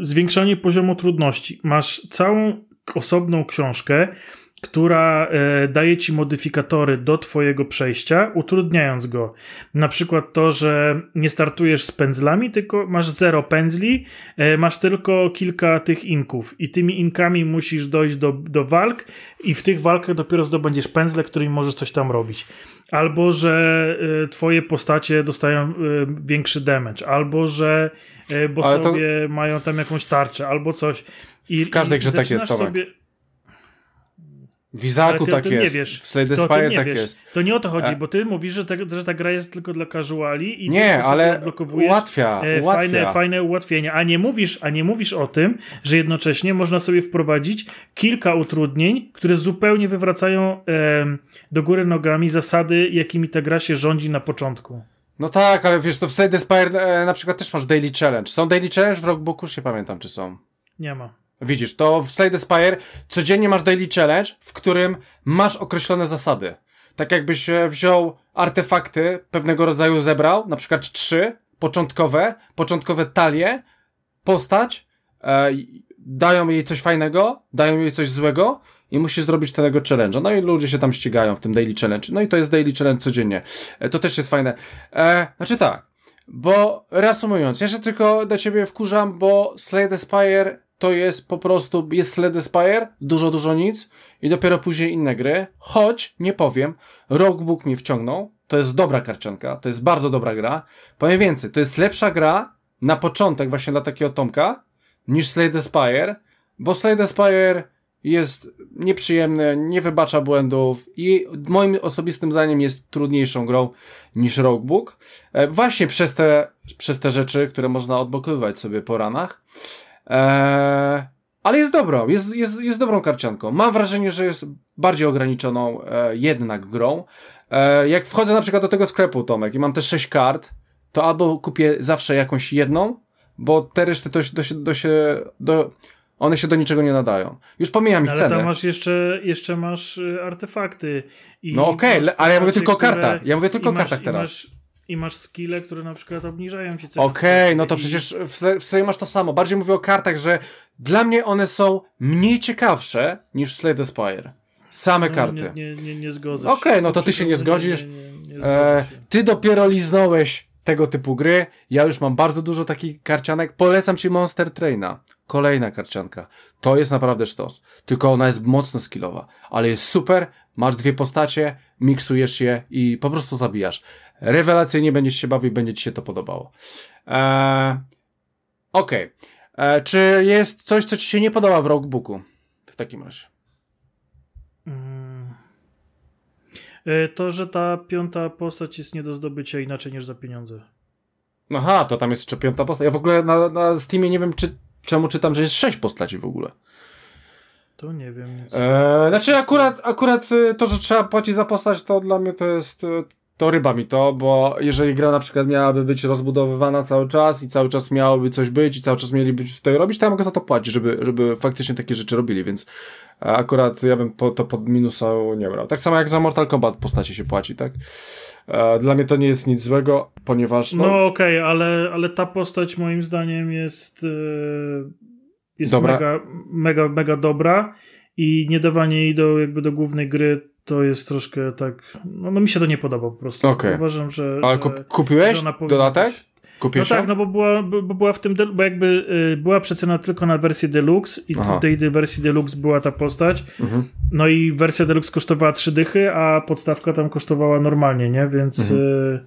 zwiększanie poziomu trudności. Masz całą osobną książkę, która e, daje ci modyfikatory do twojego przejścia, utrudniając go. Na przykład to, że nie startujesz z pędzlami, tylko masz zero pędzli, e, masz tylko kilka tych inków i tymi inkami musisz dojść do, do walk i w tych walkach dopiero zdobędziesz pędzle, którymi możesz coś tam robić. Albo, że e, twoje postacie dostają większy damage, albo, że bo to... mają tam jakąś tarczę, albo coś. I, w każdej grze tak jest, Tomek. W Izaku tak jest. Nie wiesz. W Slade Spire tak wiesz. jest. To nie o to chodzi, bo ty mówisz, że, że ta gra jest tylko dla casuali i nie, ale ułatwia, e, ułatwia. Fajne, fajne ułatwienia. A nie, mówisz, a nie mówisz o tym, że jednocześnie można sobie wprowadzić kilka utrudnień, które zupełnie wywracają e, do góry nogami zasady, jakimi ta gra się rządzi na początku. No tak, ale wiesz, to w Slade Spire e, na przykład też masz Daily Challenge. Są Daily Challenge w Rockbooku? Już się pamiętam, czy są. Nie ma. Widzisz, to w Slay the Spire codziennie masz daily challenge, w którym masz określone zasady. Tak jakbyś e, wziął artefakty pewnego rodzaju, zebrał, na przykład trzy początkowe, początkowe talie, postać, e, dają jej coś fajnego, dają jej coś złego i musisz zrobić tego challenge'a. No i ludzie się tam ścigają w tym daily challenge. No i to jest daily challenge codziennie. E, to też jest fajne. E, znaczy tak, bo reasumując, ja się tylko do ciebie wkurzam, bo Slay the Spire to jest po prostu, jest Slade Spire, dużo, dużo nic i dopiero później inne gry, choć, nie powiem, Rockbook mnie wciągnął, to jest dobra karcianka, to jest bardzo dobra gra, powiem więcej, to jest lepsza gra na początek właśnie dla takiego Tomka niż Slade Spire, bo Slade Spire jest nieprzyjemny, nie wybacza błędów i moim osobistym zdaniem jest trudniejszą grą niż Roguebook. E, właśnie przez te, przez te rzeczy, które można odblokowywać sobie po ranach. Eee, ale jest dobrą, jest, jest, jest dobrą karcianką. Mam wrażenie, że jest bardziej ograniczoną e, jednak grą. E, jak wchodzę na przykład do tego sklepu, Tomek, i mam te sześć kart, to albo kupię zawsze jakąś jedną, bo te reszty to, to, się, to się, do, one się do niczego nie nadają. Już pomijam ich no, ale cenę. Ale masz jeszcze, jeszcze masz y, artefakty. no okej, okay, ale ja mówię tylko o kartach. Ja mówię tylko o kartach teraz. Masz, i masz skille, które na przykład obniżają ci ceny. Okej, okay, no to przecież w Slay masz to samo. Bardziej mówię o kartach, że dla mnie one są mniej ciekawsze niż Slay the Spire. Same no, karty. Nie, nie, nie, nie zgodzę Okej, okay, no to ty się nie zgodzisz. Nie, nie, e, ty dopiero liznąłeś tego typu gry. Ja już mam bardzo dużo takich karcianek. Polecam ci Monster Traina. Kolejna karcianka. To jest naprawdę sztos. Tylko ona jest mocno skillowa, ale jest super. Masz dwie postacie, miksujesz je i po prostu zabijasz. Rewelacyjnie będziesz się bawił, będzie ci się to podobało. Eee, Okej. Okay. E, czy jest coś, co ci się nie podoba w Rockbooku? W takim razie. Mm. E, to, że ta piąta postać jest nie do zdobycia inaczej niż za pieniądze. Aha, to tam jest jeszcze piąta postać. Ja w ogóle na, na Steamie nie wiem, czy, czemu czytam, że jest sześć postaci w ogóle. To nie wiem. Nic. Eee, znaczy akurat, akurat e, to, że trzeba płacić za postać, to dla mnie to jest e, to ryba mi to, bo jeżeli gra na przykład miałaby być rozbudowywana cały czas i cały czas miałoby coś być i cały czas mieliby w to robić, to ja mogę za to płacić, żeby, żeby faktycznie takie rzeczy robili, więc e, akurat ja bym po, to pod minusa nie brał. Tak samo jak za Mortal Kombat postaci się płaci, tak? Dla mnie to nie jest nic złego, ponieważ... No, no okej, okay, ale, ale ta postać moim zdaniem jest... Yy jest dobra. Mega, mega, mega dobra i nie dawanie jej do, jakby do głównej gry to jest troszkę tak, no, no mi się to nie podoba po prostu. Okay. Uważam, że... Ale kupiłeś że dodatek? Być... no tak, no bo była, bo była w tym, bo jakby y, była przecena tylko na wersję Deluxe i w tej wersji Deluxe była ta postać. Mhm. No i wersja Deluxe kosztowała trzy dychy, a podstawka tam kosztowała normalnie, nie? Więc, mhm. y,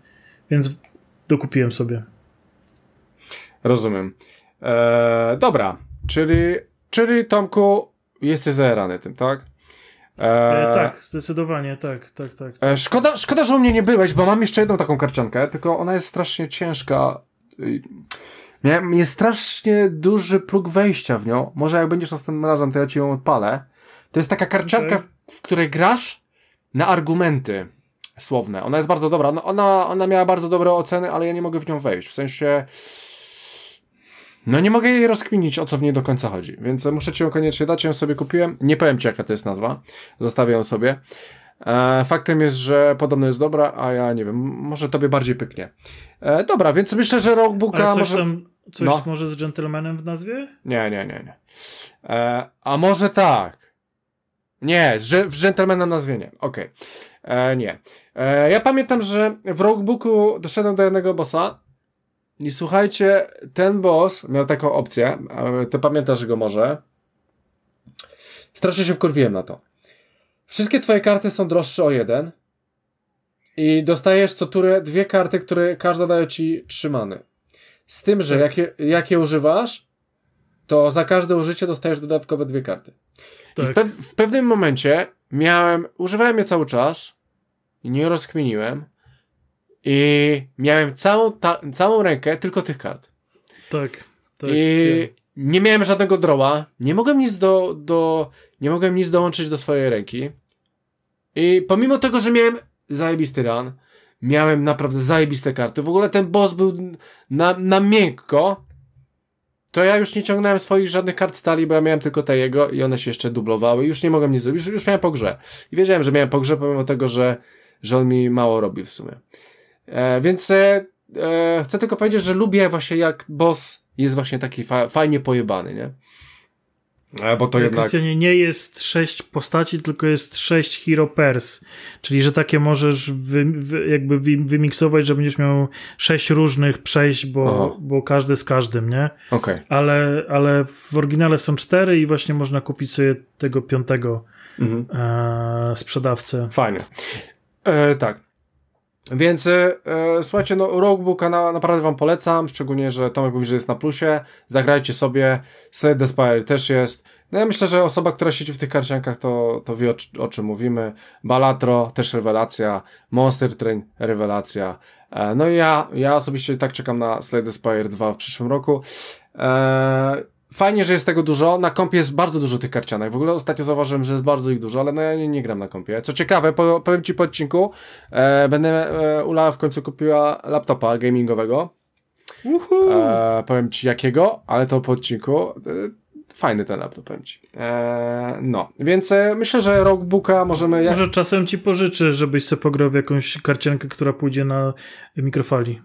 więc dokupiłem sobie. Rozumiem. Eee, dobra, Czyli, czyli Tomku, jesteś zerany tym, tak? E, e, tak, zdecydowanie, tak, tak, tak. E, tak. szkoda, szkoda, że u mnie nie byłeś, bo mam jeszcze jedną taką karczankę, tylko ona jest strasznie ciężka. Miałem, jest strasznie duży próg wejścia w nią. Może jak będziesz następnym razem, to ja ci ją odpalę. To jest taka karczanka, okay. w której grasz na argumenty słowne. Ona jest bardzo dobra. No, ona, ona miała bardzo dobre oceny, ale ja nie mogę w nią wejść. W sensie no nie mogę jej rozkminić, o co w niej do końca chodzi, więc muszę ci ją koniecznie dać, ją sobie kupiłem. Nie powiem ci, jaka to jest nazwa, zostawię ją sobie. E, faktem jest, że podobno jest dobra, a ja nie wiem, może tobie bardziej pyknie. E, dobra, więc myślę, że Rockbooka coś może... Tam, coś no. może z gentlemanem w nazwie? Nie, nie, nie. nie. E, a może tak? Nie, w z gentlemanem nazwie nie, okej. Okay. E, nie. E, ja pamiętam, że w Rockbooku doszedłem do jednego bossa, i słuchajcie, ten boss miał taką opcję, ty pamiętasz go może. Strasznie się wkurwiłem na to. Wszystkie twoje karty są droższe o jeden i dostajesz co turę dwie karty, które każda daje ci trzymany. Z tym, że jak je, jak je używasz, to za każde użycie dostajesz dodatkowe dwie karty. Tak. W, pe w, pewnym momencie miałem, używałem je cały czas i nie rozkminiłem, i miałem całą, ta, całą rękę tylko tych kart. Tak. tak I wiem. nie miałem żadnego droła. Nie mogłem nic do, do. Nie mogłem nic dołączyć do swojej ręki. I pomimo tego, że miałem zajebisty run, miałem naprawdę zajebiste karty. W ogóle ten boss był na, na miękko. To ja już nie ciągnąłem swoich żadnych kart stali, bo ja miałem tylko te jego i one się jeszcze dublowały. Już nie mogłem nic zrobić. Już, już miałem pogrze I wiedziałem, że miałem po pomimo tego, że, że on mi mało robi w sumie. E, więc e, e, chcę tylko powiedzieć, że lubię właśnie jak boss jest właśnie taki fa fajnie pojebany, nie? E, bo to jednak... Krystianie, nie jest sześć postaci, tylko jest sześć hero pairs, czyli że takie możesz wy, wy, jakby wy, wymiksować, że będziesz miał sześć różnych przejść, bo, bo każdy z każdym, nie? Okay. Ale, ale w oryginale są cztery i właśnie można kupić sobie tego piątego mhm. e, sprzedawcę. Fajnie. E, tak. Więc e, e, słuchajcie, no Roguebooka na, naprawdę wam polecam, szczególnie, że Tomek mówi, że jest na plusie. Zagrajcie sobie, Slade Spire, też jest. No ja myślę, że osoba, która siedzi w tych karciankach, to, to wie o, o czym mówimy. Balatro też rewelacja, Monster Train rewelacja. E, no i ja, ja osobiście tak czekam na Slade Spire 2 w przyszłym roku. E, Fajnie, że jest tego dużo. Na kompie jest bardzo dużo tych karcianek. W ogóle ostatnio zauważyłem, że jest bardzo ich dużo, ale no ja nie, nie gram na kompie. Co ciekawe, po, powiem ci po odcinku, e, będę e, Ula w końcu kupiła laptopa gamingowego. Uhu. E, powiem ci jakiego, ale to po odcinku. E, fajny ten laptop, powiem ci. E, no, więc e, myślę, że Rockbooka możemy... Jak... Może czasem ci pożyczy, żebyś sobie pograł w jakąś karciankę, która pójdzie na mikrofali.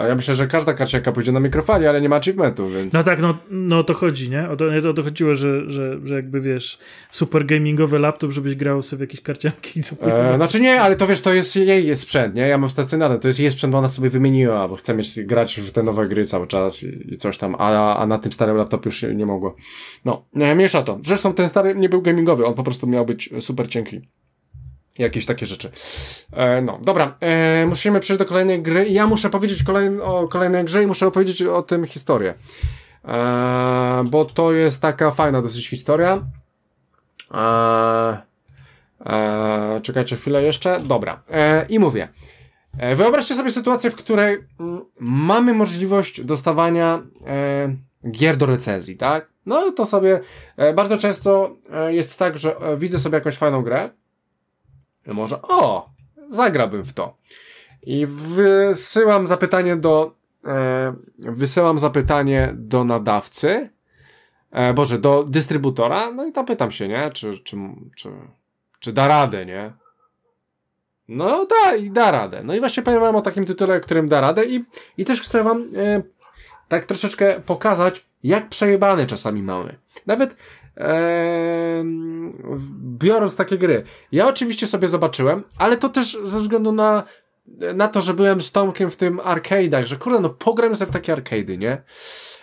A ja myślę, że każda karcianka pójdzie na mikrofali, ale nie ma achievementu, więc... No tak, no, no to chodzi, nie? O to, o to chodziło, że, że, że jakby, wiesz, super gamingowy laptop, żebyś grał sobie w jakieś karcianki. Co e, znaczy nie, ale to wiesz, to jest jej sprzęt, nie? Ja mam stacjonarny, to jest jej sprzęt, bo ona sobie wymieniła, bo chce mieć, grać w te nowe gry cały czas i, i coś tam, a, a na tym starym laptopie już nie mogło. No, nie, mniejsza to. Zresztą ten stary nie był gamingowy, on po prostu miał być super cienki. Jakieś takie rzeczy. E, no, dobra. E, musimy przejść do kolejnej gry. Ja muszę powiedzieć kolej, o kolejnej grze i muszę opowiedzieć o tym historię. E, bo to jest taka fajna dosyć historia. E, e, czekajcie chwilę jeszcze. Dobra. E, I mówię. Wyobraźcie sobie sytuację, w której mm, mamy możliwość dostawania gier do recenzji, tak? No to sobie bardzo często jest tak, że widzę sobie jakąś fajną grę może, o, zagrałbym w to. I wysyłam zapytanie do, e, wysyłam zapytanie do nadawcy, e, boże, do dystrybutora, no i tam pytam się, nie, czy, czy, czy, czy da radę, nie, no da, i da radę. No i właśnie powiem o takim tytule, którym da radę i, i też chcę wam e, tak troszeczkę pokazać, jak przejebane czasami mamy. Nawet biorąc takie gry. Ja oczywiście sobie zobaczyłem, ale to też ze względu na, na to, że byłem z Tomkiem w tym arcade'ach, że kurde, no pogram sobie w takie arcade'y, nie?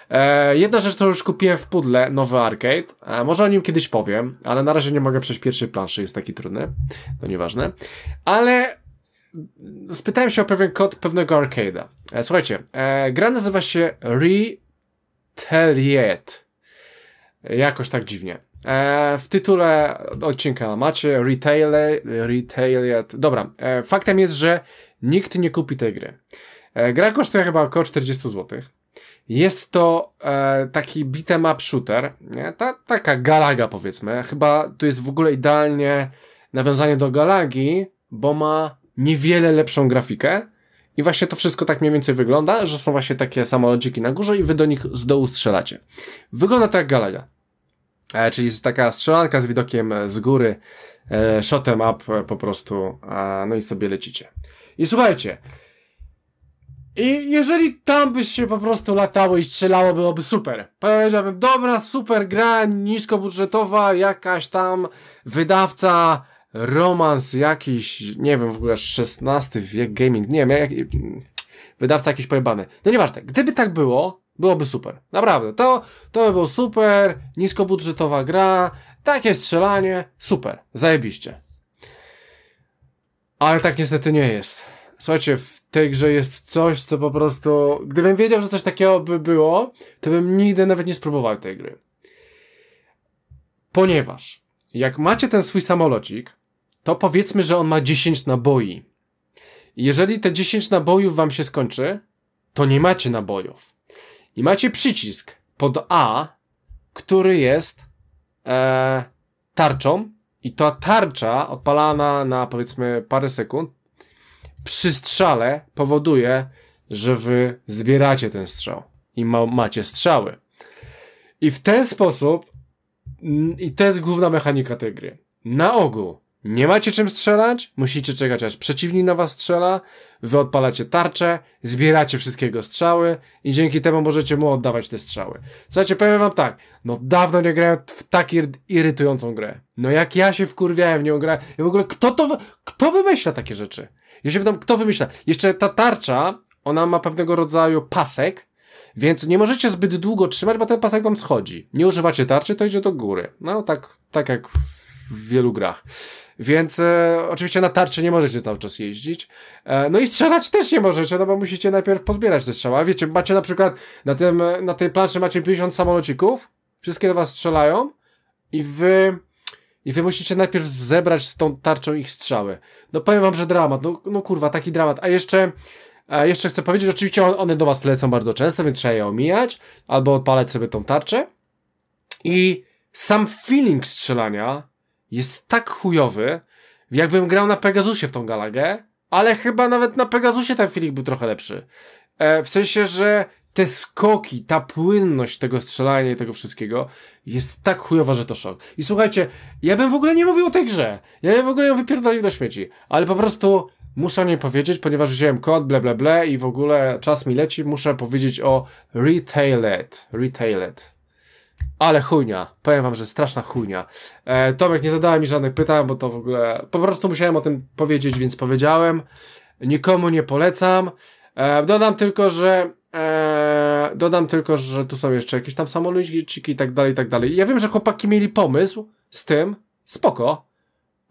E, jedna rzecz, to już kupiłem w pudle, nowy arcade. E, może o nim kiedyś powiem, ale na razie nie mogę przejść pierwszej planszy, jest taki trudny, to nieważne. Ale spytałem się o pewien kod pewnego arcade'a. E, słuchajcie, e, gra nazywa się Retaliate. Jakoś tak dziwnie. E, w tytule odcinka macie Retailed. retailer Dobra, e, faktem jest, że nikt nie kupi tej gry. E, gra kosztuje chyba około 40 zł. Jest to e, taki beat'em up shooter, nie? Ta, taka galaga powiedzmy. Chyba tu jest w ogóle idealnie nawiązanie do galagi, bo ma niewiele lepszą grafikę i właśnie to wszystko tak mniej więcej wygląda, że są właśnie takie samolodziki na górze i wy do nich z dołu strzelacie. Wygląda to jak galaga. E, czyli jest taka strzelanka z widokiem e, z góry, e, shotem up e, po prostu, a, no i sobie lecicie. I słuchajcie, i jeżeli tam by się po prostu latało i strzelało, byłoby super. Powiedziałbym, dobra, super gra, niskobudżetowa, jakaś tam wydawca, romans jakiś, nie wiem, w ogóle XVI wiek gaming, nie wiem, jak, wydawca jakiś pojebany. No nieważne, gdyby tak było, byłoby super. Naprawdę, to, to by było super, niskobudżetowa gra, takie strzelanie, super, zajebiście. Ale tak niestety nie jest. Słuchajcie, w tej grze jest coś, co po prostu... Gdybym wiedział, że coś takiego by było, to bym nigdy nawet nie spróbował tej gry. Ponieważ jak macie ten swój samolocik, to powiedzmy, że on ma 10 naboi. Jeżeli te 10 nabojów wam się skończy, to nie macie nabojów. I macie przycisk pod A, który jest e, tarczą i ta tarcza odpalana na powiedzmy parę sekund przy strzale powoduje, że wy zbieracie ten strzał i ma macie strzały. I w ten sposób mm, i to jest główna mechanika tej gry. Na ogół nie macie czym strzelać, musicie czekać aż przeciwnik na was strzela, wy odpalacie tarczę, zbieracie wszystkiego strzały i dzięki temu możecie mu oddawać te strzały. Słuchajcie, powiem wam tak, no dawno nie grałem w tak ir irytującą grę. No jak ja się wkurwiałem w nią grę. I w ogóle kto to, kto wymyśla takie rzeczy? Ja się pytam, kto wymyśla? Jeszcze ta tarcza, ona ma pewnego rodzaju pasek, więc nie możecie zbyt długo trzymać, bo ten pasek wam schodzi. Nie używacie tarczy, to idzie do góry. No tak, tak jak w wielu grach. Więc e, oczywiście na tarczy nie możecie cały czas jeździć. E, no i strzelać też nie możecie, no bo musicie najpierw pozbierać te strzała. Wiecie, macie na przykład na, tym, na tej planszy macie 50 samolocików, wszystkie do was strzelają i wy i wy musicie najpierw zebrać z tą tarczą ich strzały. No powiem wam, że dramat, no, no kurwa, taki dramat. A jeszcze, a jeszcze chcę powiedzieć, oczywiście one do was lecą bardzo często, więc trzeba je omijać, albo odpalać sobie tą tarczę. I sam feeling strzelania jest tak chujowy, jakbym grał na Pegasusie w tą Galagę, ale chyba nawet na Pegasusie ten filmik był trochę lepszy. E, w sensie, że te skoki, ta płynność tego strzelania i tego wszystkiego jest tak chujowa, że to szok. I słuchajcie, ja bym w ogóle nie mówił o tej grze. Ja bym w ogóle ją wypierdolił do śmieci. Ale po prostu muszę o niej powiedzieć, ponieważ wziąłem kod, ble, ble, ble i w ogóle czas mi leci, muszę powiedzieć o Retailed. Retailed. Ale chujnia. Powiem wam, że straszna chujnia. E, Tomek nie zadała mi żadnych pytań, bo to w ogóle... Po prostu musiałem o tym powiedzieć, więc powiedziałem. Nikomu nie polecam. E, dodam tylko, że... E, dodam tylko, że tu są jeszcze jakieś tam samolociki i tak dalej, i tak dalej. Ja wiem, że chłopaki mieli pomysł z tym. Spoko.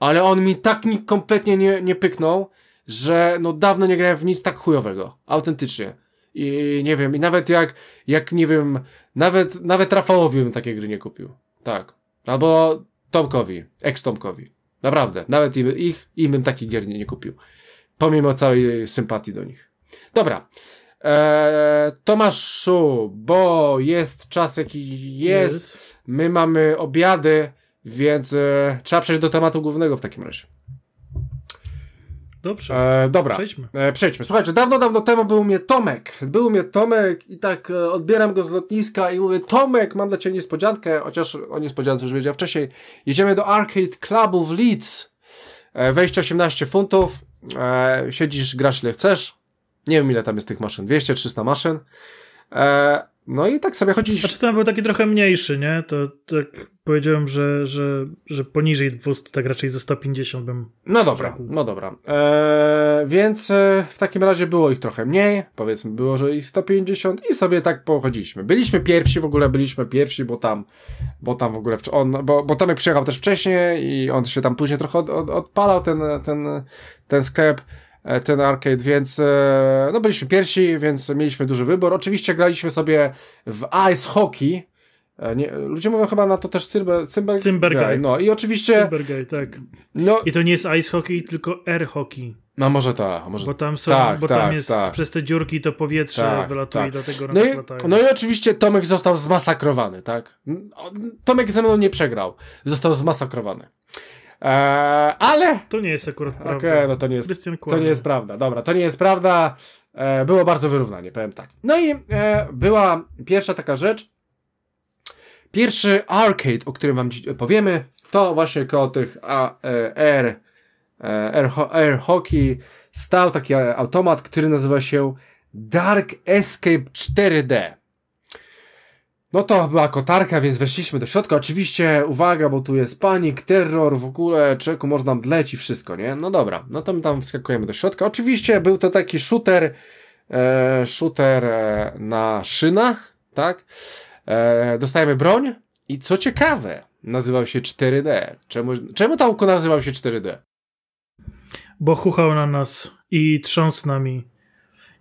Ale on mi tak kompletnie nie, nie pyknął, że no dawno nie grałem w nic tak chujowego. Autentycznie. I nie wiem, i nawet jak, jak nie wiem, nawet, nawet Rafałowi bym takie gry nie kupił. Tak. Albo Tomkowi, ex-Tomkowi. Naprawdę, nawet im, ich, im bym takich gier nie, nie kupił. Pomimo całej sympatii do nich. Dobra. Eee, Tomaszu, bo jest czas jaki jest. jest. My mamy obiady, więc e, trzeba przejść do tematu głównego w takim razie. Dobrze. E, dobra, przejdźmy. E, przejdźmy. Słuchajcie, dawno, dawno temu był mnie Tomek. Był mnie Tomek i tak e, odbieram go z lotniska i mówię, Tomek, mam dla Ciebie niespodziankę, chociaż o niespodziance już wiedział wcześniej. Jedziemy do Arcade Clubu w Leeds. E, wejście 18 funtów. E, siedzisz, grasz ile chcesz. Nie wiem ile tam jest tych maszyn, 200-300 maszyn. E, no i tak sobie chodzić. Znaczy ten był taki trochę mniejszy, nie? To tak powiedziałem, że, że, że poniżej 200, tak raczej ze 150 bym. No dobra, rzekł. no dobra. Eee, więc e, w takim razie było ich trochę mniej, powiedzmy było, że ich 150 i sobie tak pochodziliśmy. Byliśmy pierwsi, w ogóle byliśmy pierwsi, bo tam, bo tam w ogóle, on, bo, bo Tomek przyjechał też wcześniej i on się tam później trochę od, od, odpalał ten, ten, ten sklep. E, ten arcade, więc e, no byliśmy pierwsi, więc mieliśmy duży wybór. Oczywiście graliśmy sobie w ice hockey, e, nie, ludzie mówią chyba na to też Cymber, Cymber, No i oczywiście. Cymbergate, tak. No, I to nie jest ice hockey, tylko air hockey. No może tak, może Bo tam są, tak, bo tak, tam jest tak. przez te dziurki to powietrze tak, wylatuje, tak. dlatego no i, latają. no i oczywiście Tomek został zmasakrowany, tak? Tomek ze mną nie przegrał. Został zmasakrowany. Eee, ale. To nie jest akurat prawda. Okay, no to nie jest, to nie jest prawda. Dobra, to nie jest prawda. Eee, było bardzo wyrównanie, powiem tak. No i e, była pierwsza taka rzecz. Pierwszy arcade, o którym wam dziś powiemy, to właśnie koło tych a, e, air, e, air, air Hockey stał taki automat, który nazywa się Dark Escape 4D. No to była kotarka, więc weszliśmy do środka. Oczywiście, uwaga, bo tu jest panik, terror, w ogóle, czeku można mdleć i wszystko, nie? No dobra, no to my tam wskakujemy do środka. Oczywiście był to taki shooter, e, shooter e, na szynach, tak? E, dostajemy broń i co ciekawe, nazywał się 4D. Czemu, czemu ta oko nazywał się 4D? Bo chuchał na nas i trząsł nami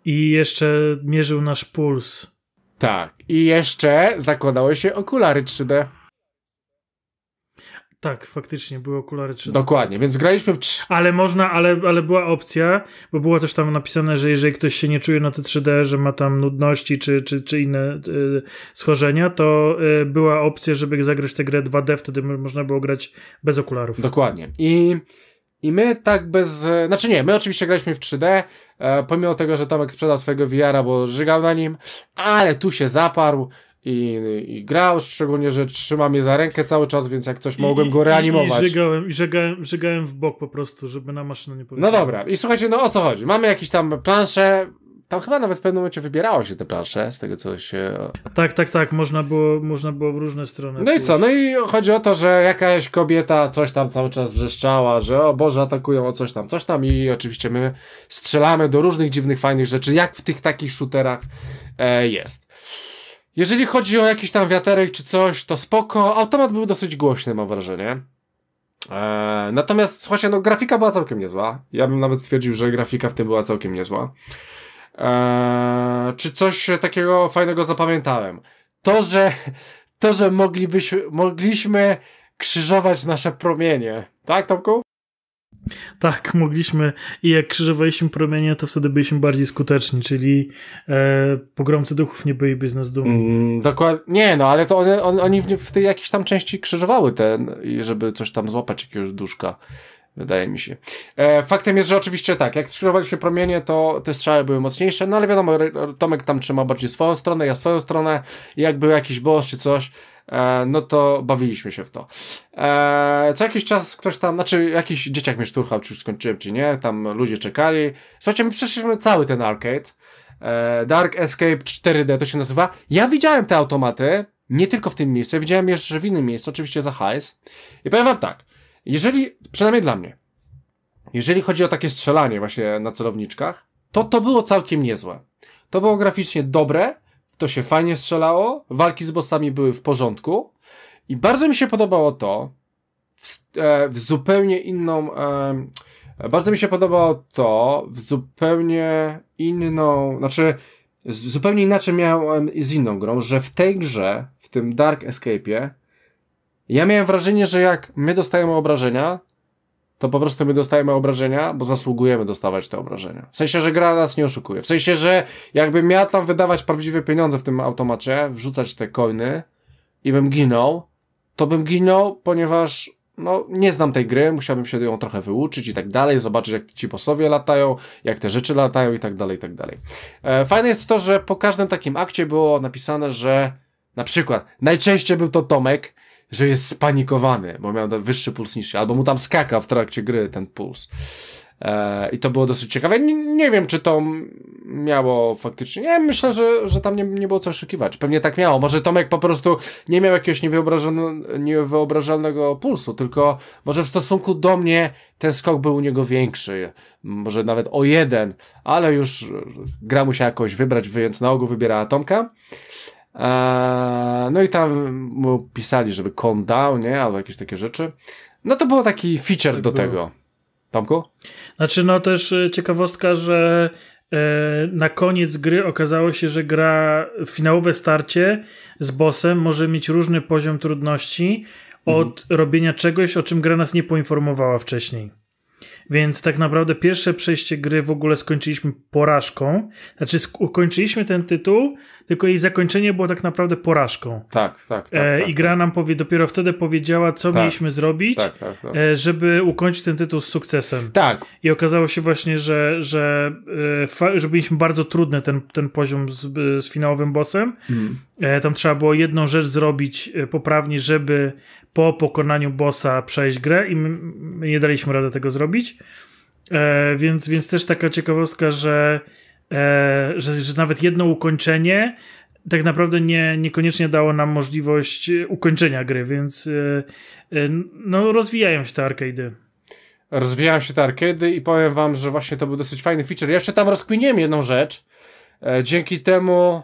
i jeszcze mierzył nasz puls tak. I jeszcze zakładało się okulary 3D. Tak, faktycznie były okulary 3D. Dokładnie, więc graliśmy w 3 Ale można, ale, ale była opcja, bo było też tam napisane, że jeżeli ktoś się nie czuje na te 3D, że ma tam nudności czy, czy, czy inne y, schorzenia, to y, była opcja, żeby zagrać tę grę 2D, wtedy można było grać bez okularów. Dokładnie. I i my tak bez. E, znaczy nie, my oczywiście graliśmy w 3D, e, pomimo tego, że Tomek sprzedał swojego VR-a, bo żygał na nim, ale tu się zaparł i, i grał, szczególnie, że trzymam je za rękę cały czas, więc jak coś mogłem go reanimować. I, i, żygałem, i żygałem, żygałem w bok po prostu, żeby na maszynę nie powiedzieć. No dobra, i słuchajcie, no o co chodzi? Mamy jakieś tam plansze, tam chyba nawet w pewnym momencie wybierało się te plansze, z tego co się... Tak, tak, tak, można było, można było w różne strony. No i co, no i chodzi o to, że jakaś kobieta coś tam cały czas wrzeszczała, że o Boże, atakują o coś tam, coś tam i oczywiście my strzelamy do różnych dziwnych, fajnych rzeczy, jak w tych takich shooterach e, jest. Jeżeli chodzi o jakiś tam wiaterek czy coś, to spoko. Automat był dosyć głośny, mam wrażenie. E, natomiast słuchajcie, no grafika była całkiem niezła. Ja bym nawet stwierdził, że grafika w tym była całkiem niezła. Eee, czy coś takiego fajnego zapamiętałem? To, że, to, że moglibyśmy, mogliśmy krzyżować nasze promienie. Tak, Tomku? Tak, mogliśmy i jak krzyżowaliśmy promienie, to wtedy byliśmy bardziej skuteczni, czyli e, pogromcy duchów nie byliby z nas dumni. Mm, dokładnie, nie no, ale to one, on, oni w, w tej jakiejś tam części krzyżowały ten, żeby coś tam złapać jakiegoś duszka. Wydaje mi się. E, faktem jest, że oczywiście tak, jak skrzyżowaliśmy promienie, to te strzały były mocniejsze, no ale wiadomo, Tomek tam trzyma bardziej swoją stronę, ja swoją stronę. Jak był jakiś boss czy coś, e, no to bawiliśmy się w to. E, co jakiś czas ktoś tam, znaczy jakiś dzieciak mnie szturchał, czy już skończyłem, czy nie, tam ludzie czekali. Słuchajcie, my przeszliśmy cały ten arcade. Dark Escape 4D to się nazywa. Ja widziałem te automaty, nie tylko w tym miejscu, widziałem jeszcze w innym miejscu, oczywiście za hajs. I powiem wam tak, jeżeli, przynajmniej dla mnie, jeżeli chodzi o takie strzelanie właśnie na celowniczkach, to to było całkiem niezłe. To było graficznie dobre, to się fajnie strzelało, walki z bossami były w porządku i bardzo mi się podobało to, w, e, w zupełnie inną. E, bardzo mi się podobało to, w zupełnie inną. Znaczy, zupełnie inaczej miałem z inną grą, że w tej grze, w tym Dark Escape'ie, ja miałem wrażenie, że jak my dostajemy obrażenia, to po prostu my dostajemy obrażenia, bo zasługujemy dostawać te obrażenia. W sensie, że gra nas nie oszukuje. W sensie, że jakbym miał tam wydawać prawdziwe pieniądze w tym automacie, wrzucać te coiny i bym ginął, to bym ginął, ponieważ no, nie znam tej gry, musiałbym się ją trochę wyuczyć i tak dalej, zobaczyć jak ci posłowie latają, jak te rzeczy latają i tak dalej, i tak dalej. E, fajne jest to, że po każdym takim akcie było napisane, że na przykład najczęściej był to Tomek, że jest spanikowany, bo miał wyższy puls niż ja, albo mu tam skaka w trakcie gry ten puls. E, I to było dosyć ciekawe. Nie, nie, wiem, czy to miało faktycznie. Nie, myślę, że, że tam nie, nie było co oszukiwać. Pewnie tak miało. Może Tomek po prostu nie miał jakiegoś niewyobrażalnego pulsu, tylko może w stosunku do mnie ten skok był u niego większy. Może nawet o jeden, ale już gra musiała jakoś wybrać, więc na ogół wybierała Tomka. Eee, no i tam mu pisali, żeby calm down, nie? Albo jakieś takie rzeczy. No to był taki feature tak do było. tego. Tomku? Znaczy, no też e, ciekawostka, że e, na koniec gry okazało się, że gra finałowe starcie z bossem może mieć różny poziom trudności od mhm. robienia czegoś, o czym gra nas nie poinformowała wcześniej. Więc tak naprawdę pierwsze przejście gry w ogóle skończyliśmy porażką. Znaczy ukończyliśmy ten tytuł, tylko jej zakończenie było tak naprawdę porażką. Tak, tak. tak, e, tak I tak. gra tak. nam powie, dopiero wtedy powiedziała, co tak. mieliśmy zrobić, tak, e, żeby ukończyć ten tytuł z sukcesem. Tak. I okazało się właśnie, że, że, e, że mieliśmy bardzo trudny ten, ten poziom z, e, z finałowym bossem. Hmm. E, tam trzeba było jedną rzecz zrobić e, poprawnie, żeby po pokonaniu bossa przejść grę i nie daliśmy rady tego zrobić. E, więc, więc też taka ciekawostka, że, e, że, że nawet jedno ukończenie tak naprawdę nie, niekoniecznie dało nam możliwość ukończenia gry, więc e, e no, rozwijają się te arcade'y rozwijają się te arkady i powiem wam, że właśnie to był dosyć fajny feature. jeszcze tam rozkminiłem jedną rzecz. E, dzięki temu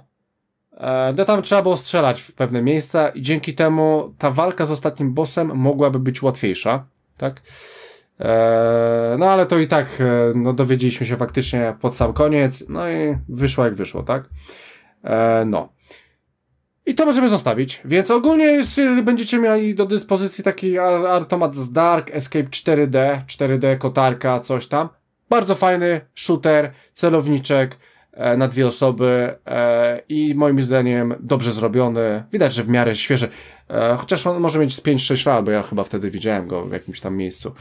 E, no tam trzeba było strzelać w pewne miejsca i dzięki temu ta walka z ostatnim bossem mogłaby być łatwiejsza, tak? E, no ale to i tak e, no, dowiedzieliśmy się faktycznie pod sam koniec, no i wyszło jak wyszło, tak? No. I to możemy zostawić, więc ogólnie jeśli będziecie mieli do dyspozycji taki automat z Dark, Escape 4D, 4D, kotarka, coś tam, bardzo fajny shooter, celowniczek, E, na dwie osoby e, i moim zdaniem dobrze zrobiony. Widać, że w miarę świeży. E, chociaż on może mieć z 5-6 lat, bo ja chyba wtedy widziałem go w jakimś tam miejscu.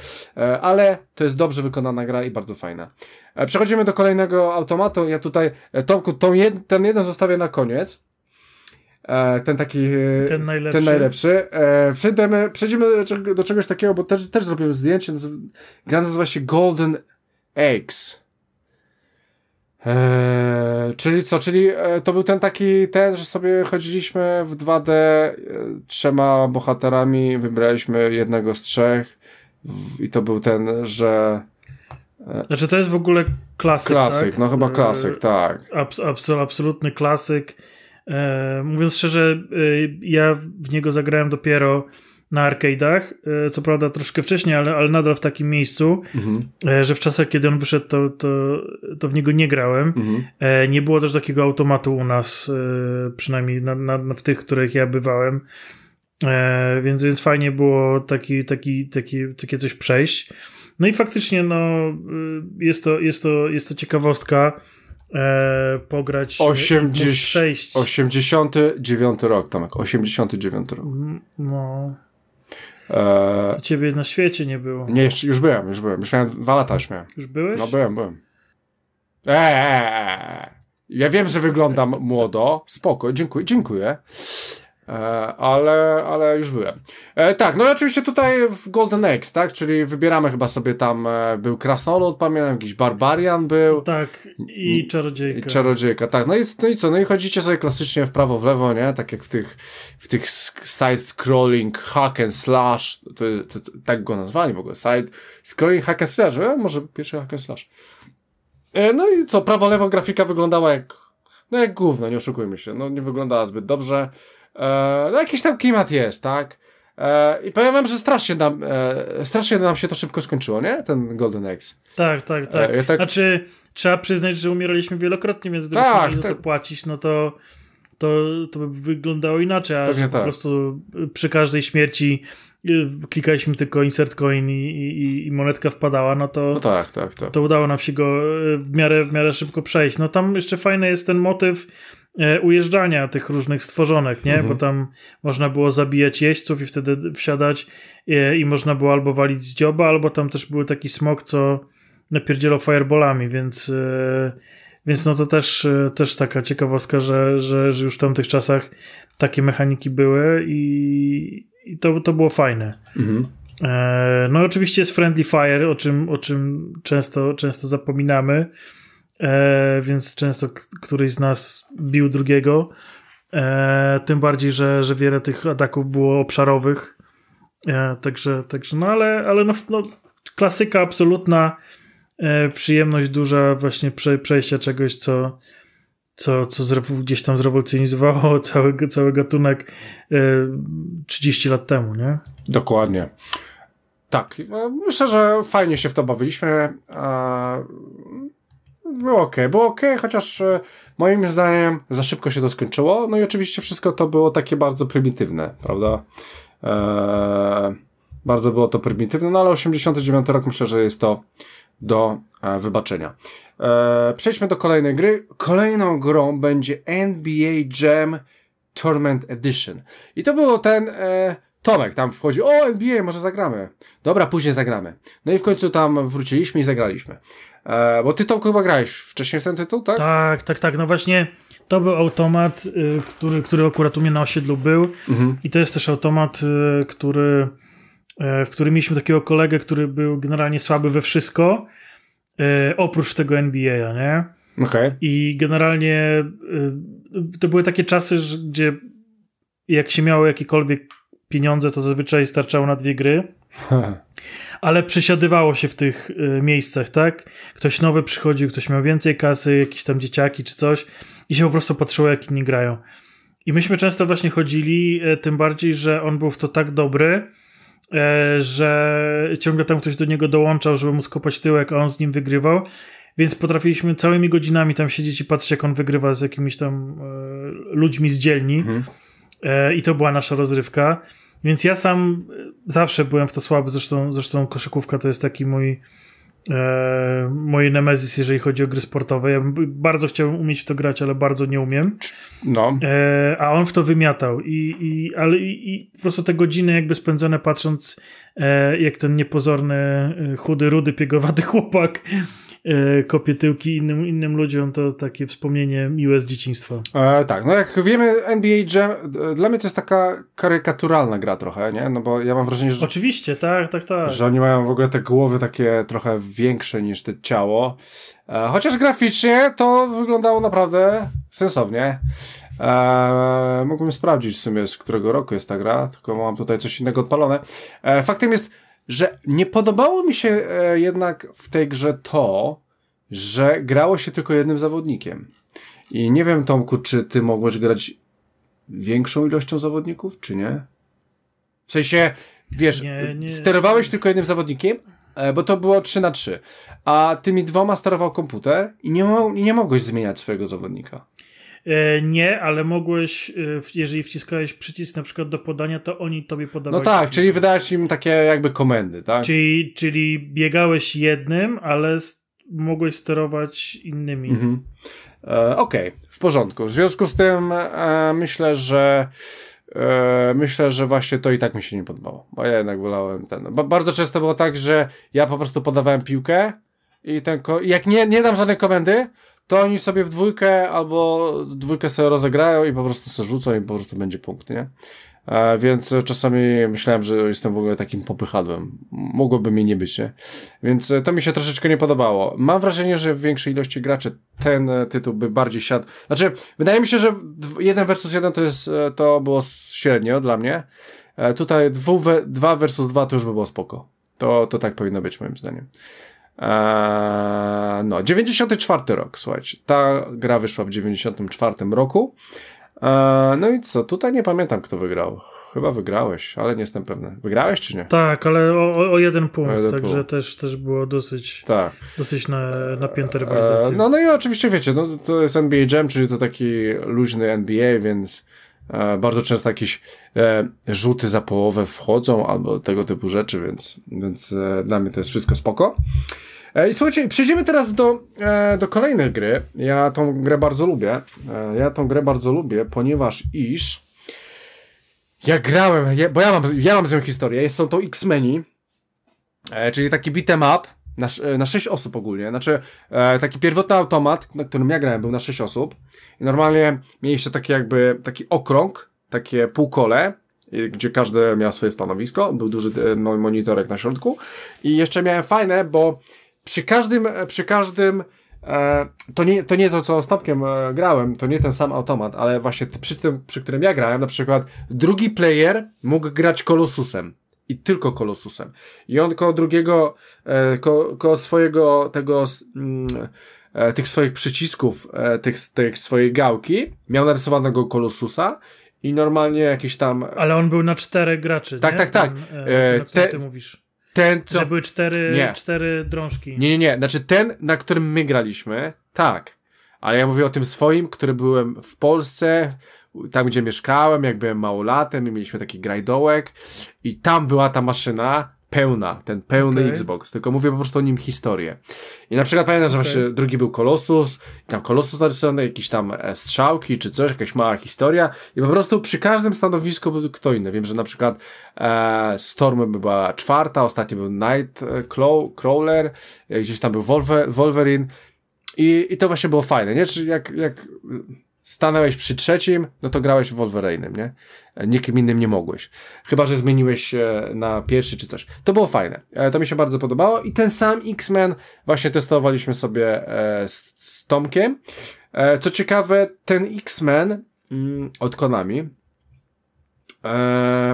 Ale to jest dobrze wykonana gra i bardzo fajna. Przechodzimy do kolejnego automatu. Ja tutaj, Tomku, tą jed, ten jeden zostawię na koniec. Ten taki. Ten najlepszy. Ten najlepszy. Przejdziemy, przejdziemy do czegoś takiego, bo też, też zrobiłem zdjęcie. Gra nazywa się Golden Eggs. Eee, czyli co, czyli e, to był ten taki, ten, że sobie chodziliśmy w 2D e, trzema bohaterami, wybraliśmy jednego z trzech w, i to był ten, że... E, znaczy to jest w ogóle klasyk, Klasyk, tak? no chyba e, klasyk, tak. Abs, abs, absolutny klasyk. E, mówiąc szczerze, e, ja w niego zagrałem dopiero na arcade'ach, e, co prawda troszkę wcześniej, ale, ale nadal w takim miejscu, mhm. E, że w czasach, kiedy on wyszedł, to, to, to w niego nie grałem. Mhm. E, nie było też takiego automatu u nas, przynajmniej na, na, na w tych, których ja bywałem. Więc, więc fajnie było taki, taki, taki, takie coś przejść. No i faktycznie no, jest, to, jest, to, jest to ciekawostka e, pograć 80, 89 rok, Tomek, 89 rok. No, E, ciebie na świecie nie było. Nie, jeszcze, już byłem, już byłem. Już miałem dwa lata już miałem. Już byłeś? No byłem, byłem. Eee, ja wiem, że wyglądam młodo. Spoko, dziękuję, dziękuję. E, ale, ale już byłem. E, tak, no i oczywiście tutaj w Golden Eggs, tak, czyli wybieramy chyba sobie tam, e, był Krasnolud, pamiętam, jakiś Barbarian był. Tak, i mm, Czarodziejka. I czarodziejka, tak, no i, no i co, no i chodzicie sobie klasycznie w prawo, w lewo, nie, tak jak w tych, w tych side-scrolling hack and slash, to, to, to, tak go nazwali w ogóle, side-scrolling hack and slash, e, może pierwszy hack and slash. E, no i co, prawo-lewo grafika wyglądała jak no jak gówno, nie oszukujmy się. No nie wyglądała zbyt dobrze. E, no jakiś tam klimat jest, tak? E, I powiem wam, że strasznie nam, e, strasznie nam się to szybko skończyło, nie? Ten Golden Eggs. Tak, tak, tak. Ja tak... Znaczy, trzeba przyznać, że umieraliśmy wielokrotnie, więc gdybyśmy tak, mieli tak. za to tak. płacić, no to, to, to by wyglądało inaczej, a tak. po prostu przy każdej śmierci y, klikaliśmy tylko insert coin i, i, i monetka wpadała, no to no tak, tak, tak. to udało nam się go y, w miarę, w miarę szybko przejść. No tam jeszcze fajny jest ten motyw, E, ujeżdżania tych różnych stworzonek, nie? Mhm. Bo tam można było zabijać jeźdźców i wtedy wsiadać i, e, i, można było albo walić z dzioba, albo tam też był taki smok, co napierdzielał fireballami, więc... E, więc no to też, też taka ciekawostka, że, że, że już w tamtych czasach takie mechaniki były i, i to, to było fajne. Mhm. E, no oczywiście jest Friendly Fire, o czym, o czym często, często zapominamy e, więc często któryś z nas bił drugiego. E, tym bardziej, że, że wiele tych ataków było obszarowych. E, także, także, no ale, ale no, no klasyka absolutna. E, przyjemność duża, właśnie prze, przejścia czegoś, co, co, co gdzieś tam zrewolucjonizowało *laughs* cały, cały gatunek 30 e, lat temu, nie? Dokładnie. Tak, e, myślę, że fajnie się w to bawiliśmy było ok, było ok, chociaż e, moim zdaniem za szybko się to skończyło. No i oczywiście wszystko to było takie bardzo prymitywne, prawda? Eee, bardzo było to prymitywne, no ale 89 rok myślę, że jest to do e, wybaczenia. E, przejdźmy do kolejnej gry. Kolejną grą będzie NBA Jam Tournament Edition. I to było ten. E, Tomek tam wchodzi, o NBA, może zagramy. Dobra, później zagramy. No i w końcu tam wróciliśmy i zagraliśmy. E, bo ty Tomku chyba grałeś wcześniej w ten tytuł, tak? Tak, tak, tak. No właśnie to był automat, y, który, który akurat u mnie na osiedlu był mhm. i to jest też automat, y, który, y, w którym mieliśmy takiego kolegę, który był generalnie słaby we wszystko, e, oprócz tego NBA, nie? Okay. I generalnie y, y, to były takie czasy, że, gdzie jak się miało jakikolwiek pieniądze to zazwyczaj starczało na dwie gry. *laughs* Ale przesiadywało się w tych y, miejscach, tak? Ktoś nowy przychodził, ktoś miał więcej kasy, jakieś tam dzieciaki czy coś i się po prostu patrzyło, jak inni grają. I myśmy często właśnie chodzili, e, tym bardziej, że on był w to tak dobry, e, że ciągle tam ktoś do niego dołączał, żeby mu skopać tyłek, a on z nim wygrywał. Więc potrafiliśmy całymi godzinami tam siedzieć i patrzeć, jak on wygrywa z jakimiś tam e, ludźmi z dzielni. Mhm E, i to była nasza rozrywka. Więc ja sam e, zawsze byłem w to słaby, zresztą, zresztą koszykówka to jest taki mój e, moje nemezis, jeżeli chodzi o gry sportowe. Ja bardzo chciałem umieć w to grać, ale bardzo nie umiem. No. E, a on w to wymiatał. I, i, ale, i, i, po prostu te godziny jakby spędzone patrząc, e, jak ten niepozorny, e, chudy, rudy, piegowaty *laughs* chłopak E, kopie tyłki innym, innym ludziom, to takie wspomnienie miłe z dzieciństwa. E, tak, no jak wiemy, NBA Jam, e, dla mnie to jest taka karykaturalna gra trochę, nie? No bo ja mam wrażenie, że... Oczywiście, tak, tak, tak. Że oni mają w ogóle te głowy takie trochę większe niż te ciało. E, chociaż graficznie to wyglądało naprawdę sensownie. Eee, mógłbym sprawdzić w sumie, z którego roku jest ta gra, tylko mam tutaj coś innego odpalone. Eee, faktem jest, że nie podobało mi się e, jednak w tej grze to, że grało się tylko jednym zawodnikiem. I nie wiem, Tomku, czy ty mogłeś grać większą ilością zawodników, czy nie? W sensie, wiesz, nie, nie, sterowałeś tylko jednym zawodnikiem, e, bo to było 3 na 3, a tymi dwoma sterował komputer i nie, mo nie mogłeś zmieniać swojego zawodnika. E, nie, ale mogłeś, e, jeżeli wciskałeś przycisk na przykład do podania, to oni tobie podawali. No tak, czyli wydałeś im takie jakby komendy, tak? Czyli, czyli biegałeś jednym, ale mogłeś sterować innymi. Mhm. E, Okej, okay, w porządku. W związku z tym e, myślę, że e, myślę, że właśnie to i tak mi się nie podobało, bo ja jednak wolałem ten. Bo bardzo często było tak, że ja po prostu podawałem piłkę i ten, jak nie, nie dam żadnej komendy, to oni sobie w dwójkę albo dwójkę sobie rozegrają i po prostu sobie rzucą i po prostu będzie punkt, nie? E, więc czasami myślałem, że jestem w ogóle takim popychadłem. Mogłoby mi nie być, nie? Więc e, to mi się troszeczkę nie podobało. Mam wrażenie, że w większej ilości graczy ten e, tytuł by bardziej siadł. Znaczy, wydaje mi się, że jeden versus jeden to jest, e, to było średnio dla mnie. E, tutaj dwu, dwa versus dwa to już by było spoko. To, to tak powinno być moim zdaniem. Eee, no, 94 rok, słuchajcie. Ta gra wyszła w 94 roku. Eee, no i co? Tutaj nie pamiętam, kto wygrał. Chyba wygrałeś, ale nie jestem pewny. Wygrałeś czy nie? Tak, ale o, o jeden punkt, o jeden także punkt. Też, też było dosyć, tak. dosyć na, napięte rywalizacje. Eee, no, no i oczywiście wiecie, no, to jest NBA Jam, czyli to taki luźny NBA, więc E, bardzo często jakieś e, rzuty za połowę wchodzą albo tego typu rzeczy, więc, więc e, dla mnie to jest wszystko spoko. I słuchajcie, przejdziemy teraz do, do kolejnej gry. Ja tą grę bardzo lubię. Ja tą grę bardzo lubię, ponieważ iż ja grałem, bo ja mam, ja mam z nią historię. Są to X-Meni, czyli taki beat'em up, na, e, na 6 osób ogólnie. Znaczy, e, taki pierwotny automat, na którym ja grałem, był na 6 osób. I normalnie mieliście taki jakby taki okrąg, takie półkole, gdzie każdy miał swoje stanowisko. Był duży e, monitorek na środku. I jeszcze miałem fajne, bo przy każdym, e, przy każdym e, to, nie, to nie to, co ostatkiem e, grałem, to nie ten sam automat, ale właśnie przy tym, przy którym ja grałem, na przykład drugi player mógł grać Kolosusem i tylko Kolosusem. I on koło drugiego, e, ko, koło swojego tego, mm, e, tych swoich przycisków, e, tych, tych swojej gałki, miał narysowanego Kolosusa i normalnie jakieś tam... Ale on był na czterech graczy, Tak, nie? tak, tak. Ten, ten, ten, ty mówisz. Ten, co... Że były cztery, nie. cztery drążki. Nie, nie, nie. Znaczy ten, na którym my graliśmy, tak. Ale ja mówię o tym swoim, który byłem w Polsce, tam gdzie mieszkałem, jak byłem małolatem i mieliśmy taki grajdołek i tam była ta maszyna pełna, ten pełny okay. Xbox, tylko mówię po prostu o nim historię. I na przykład pamiętam, że okay. właśnie drugi był Kolosus, tam Kolosus narysowany, jakieś tam e, strzałki czy coś, jakaś mała historia i po prostu przy każdym stanowisku był kto inny. Wiem, że na przykład e, Storm była czwarta, ostatni był Nightcrawler, e, e, gdzieś tam był Wolver Wolverine i, i to właśnie było fajne, nie? Czy jak, jak stanęłeś przy trzecim, no to grałeś w Wolverine'em, nie? Nikim innym nie mogłeś. Chyba, że zmieniłeś się na pierwszy czy coś. To było fajne. E, to mi się bardzo podobało i ten sam X-Men właśnie testowaliśmy sobie e, z, z Tomkiem. E, co ciekawe, ten X-Men mm, od Konami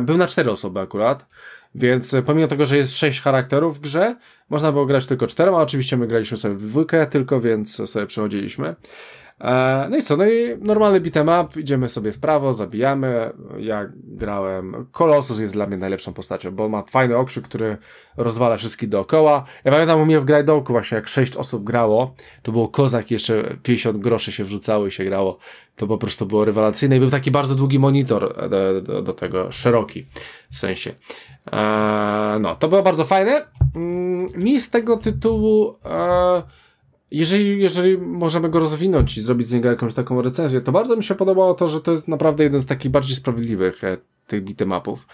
był na cztery osoby akurat. Więc pomimo tego, że jest sześć charakterów w grze, można było grać tylko 4, a oczywiście my graliśmy sobie w dwójkę tylko, więc sobie przechodziliśmy. E, no i co, no i normalny beat'em up, idziemy sobie w prawo, zabijamy. Ja grałem. Kolosus jest dla mnie najlepszą postacią, bo ma fajny okrzyk, który rozwala wszystkich dookoła. Ja pamiętam u mnie w grajdołku właśnie, jak sześć osób grało, to było kozak, jeszcze 50 groszy się wrzucało i się grało. To po prostu było rewelacyjne i był taki bardzo długi monitor e, do, do, do tego, szeroki w sensie. Eee, no, to było bardzo fajne. Mm, mi z tego tytułu. Eee, jeżeli, jeżeli możemy go rozwinąć i zrobić z niego jakąś taką recenzję, to bardzo mi się podobało to, że to jest naprawdę jeden z takich bardziej sprawiedliwych e, tych bitemapów.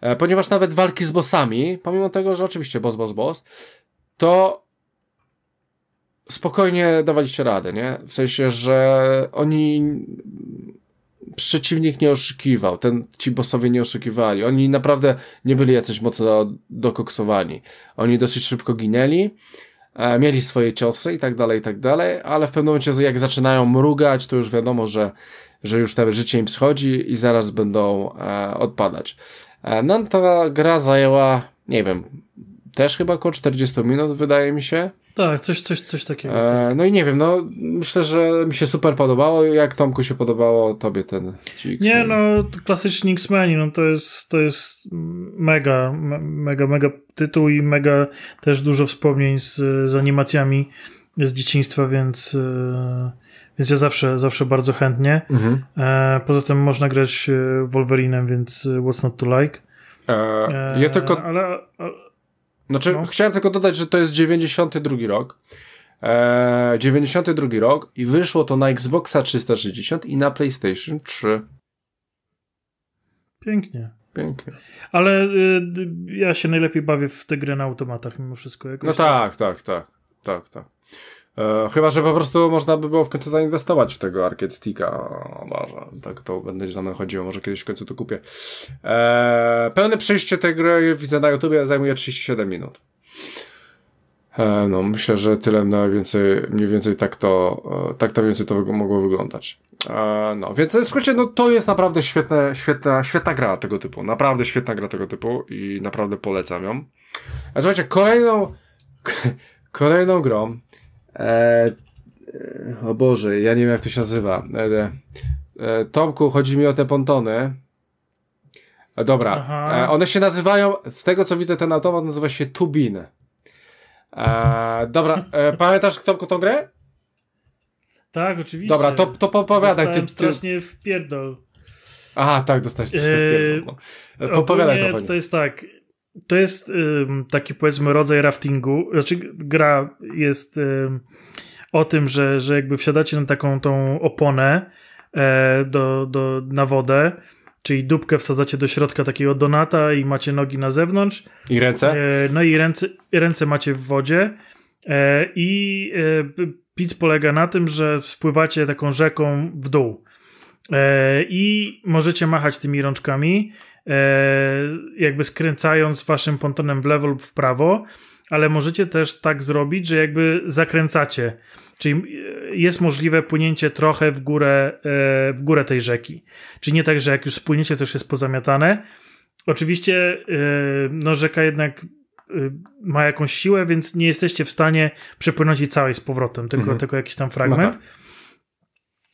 E, ponieważ nawet walki z bossami, pomimo tego, że oczywiście boss, boss, boss, to spokojnie dawaliście radę, nie? W sensie, że oni przeciwnik nie oszukiwał, ten, ci bossowie nie oszukiwali, oni naprawdę nie byli jacyś mocno dokoksowani. Oni dosyć szybko ginęli, E, mieli swoje ciosy i tak dalej, i tak dalej, ale w pewnym momencie jak zaczynają mrugać, to już wiadomo, że, że już to życie im schodzi i zaraz będą e, odpadać. E, no, ta gra zajęła, nie wiem, też chyba około 40 minut, wydaje mi się. Tak, coś, coś, coś takiego. E, tak. no i nie wiem, no myślę, że mi się super podobało. Jak Tomku się podobało tobie ten Nie, no klasyczny x men no to jest, to jest mega, me, mega, mega tytuł i mega też dużo wspomnień z, z animacjami z dzieciństwa, więc, e, więc ja zawsze, zawsze bardzo chętnie. Mhm. E, poza tym można grać e, Wolverinem, więc e, what's not to like. E, ja tylko... Ale, ale znaczy, no. chciałem tylko dodać, że to jest 92 rok. Eee, 92 rok i wyszło to na Xboxa 360 i na PlayStation 3. Pięknie. Pięknie. Ale y, ja się najlepiej bawię w te gry na automatach mimo wszystko. Jakoś. No tak, tak, tak, tak, tak. E, chyba, że po prostu można by było w końcu zainwestować w tego Arcade Sticka. Może, tak to będzie za mną chodziło, może kiedyś w końcu to kupię. E, pełne przejście tej gry widzę na YouTubie, zajmuje 37 minut. E, no, myślę, że tyle mniej więcej, mniej więcej tak to, e, tak to więcej to mogło wyglądać. E, no, więc w e, skrócie, no to jest naprawdę świetne, świetna, świetna gra tego typu. Naprawdę świetna gra tego typu i naprawdę polecam ją. A słuchajcie, kolejną, kolejną grą, E, e, o Boże, ja nie wiem jak to się nazywa. E, e, Tomku, chodzi mi o te pontony. E, dobra, e, one się nazywają, z tego co widzę ten automat nazywa się Tubin. dobra, *laughs* pamiętasz Tomku tą grę? Tak, oczywiście. Dobra, to, to opowiadaj. Dostałem ty, ty... strasznie wpierdol. Aha, tak, dostałeś strasznie wpierdol. No. to, to jest tak, to jest taki powiedzmy rodzaj raftingu, znaczy gra jest o tym, że, że jakby wsiadacie na taką tą oponę e, do, do, na wodę, czyli dupkę wsadzacie do środka takiego donata i macie nogi na zewnątrz. I ręce? E, no i ręce, ręce macie w wodzie e, i pic polega na tym, że spływacie taką rzeką w dół i możecie machać tymi rączkami E, jakby skręcając waszym pontonem w lewo lub w prawo, ale możecie też tak zrobić, że jakby zakręcacie. Czyli e, jest możliwe płynięcie trochę w górę, e, w górę tej rzeki. Czyli nie tak, że jak już spłyniecie, to już jest pozamiatane. Oczywiście no, rzeka jednak ma jakąś siłę, więc nie jesteście w stanie przepłynąć jej całej z powrotem, tylko, mhm. tylko jakiś tam no fragment. No tak.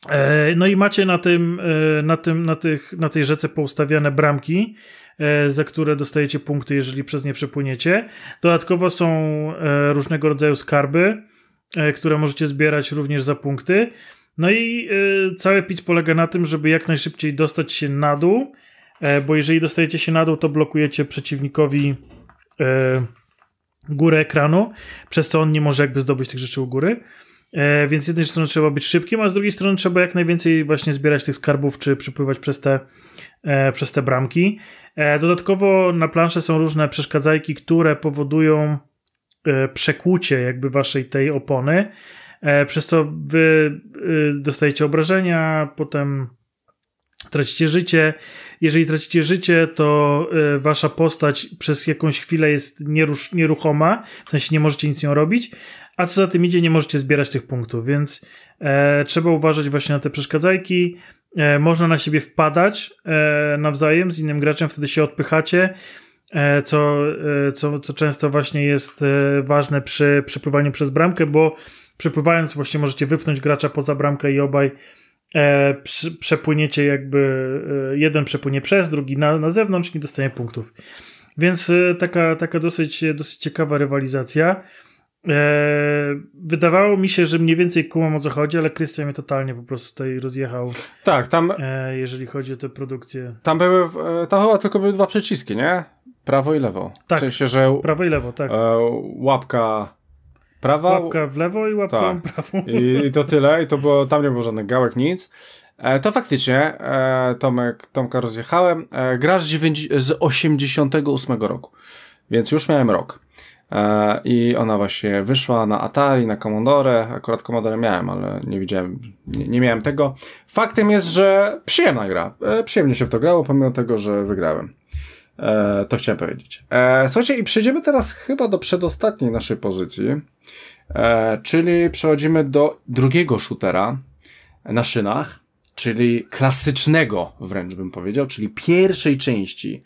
E, no i macie na tym, e, na, tym, na, tych, na tej rzece poustawiane bramki, e, za które dostajecie punkty, jeżeli przez nie przepłyniecie. Dodatkowo są różnego rodzaju skarby, które możecie zbierać również za punkty. No i cały pic polega na tym, żeby jak najszybciej dostać się na dół, bo jeżeli dostajecie się na dół, to blokujecie przeciwnikowi górę ekranu, przez co on nie może jakby zdobyć tych rzeczy u góry. E, więc z jednej strony trzeba być szybkim, a z drugiej strony trzeba jak najwięcej właśnie zbierać tych skarbów, czy przepływać przez te, e, przez te bramki. E, dodatkowo na plansze są różne przeszkadzajki, które powodują przekłucie jakby waszej tej opony, przez co wy dostajecie obrażenia, potem tracicie życie. Jeżeli tracicie życie, to e, wasza postać przez jakąś chwilę jest nieruch nieruchoma, w sensie nie możecie nic nią robić, a co za tym idzie, nie możecie zbierać tych punktów, więc e, trzeba uważać właśnie na te przeszkadzajki. E, można na siebie wpadać e, nawzajem z innym graczem, wtedy się odpychacie, e, co, e, co, co często właśnie jest ważne przy przepływaniu przez bramkę, bo przepływając właśnie możecie wypchnąć gracza poza bramkę i obaj e, przy, przepłyniecie jakby, e, jeden przepłynie przez, drugi na, na zewnątrz, nie dostanie punktów. Więc e, taka, taka dosyć, dosyć ciekawa rywalizacja. E, wydawało mi się, że mniej więcej kumam o co chodzi, ale Krystian mnie totalnie po prostu tutaj rozjechał. Tak, tam. E, jeżeli chodzi o tę produkcję. Tam były, e, tam chyba tylko były dwa przyciski, nie? Prawo i lewo. Tak. W sensie, że. Prawo i lewo, tak. łapka Prawa... Łapka w lewo i łapka tak. w prawo. I, I, to tyle. I to było, tam nie było żadnych gałek, nic. E, to faktycznie e, Tomek, Tomka rozjechałem. E, graż z, z 88 roku. Więc już miałem rok. E, I ona właśnie wyszła na Atari, na Commodore. Akurat Commodore miałem, ale nie widziałem, nie, nie miałem tego. Faktem jest, że przyjemna gra. E, przyjemnie się w to grało, pomimo tego, że wygrałem. E, to chciałem powiedzieć. E, słuchajcie, i przejdziemy teraz chyba do przedostatniej naszej pozycji, e, czyli przechodzimy do drugiego shootera na szynach, czyli klasycznego wręcz bym powiedział, czyli pierwszej części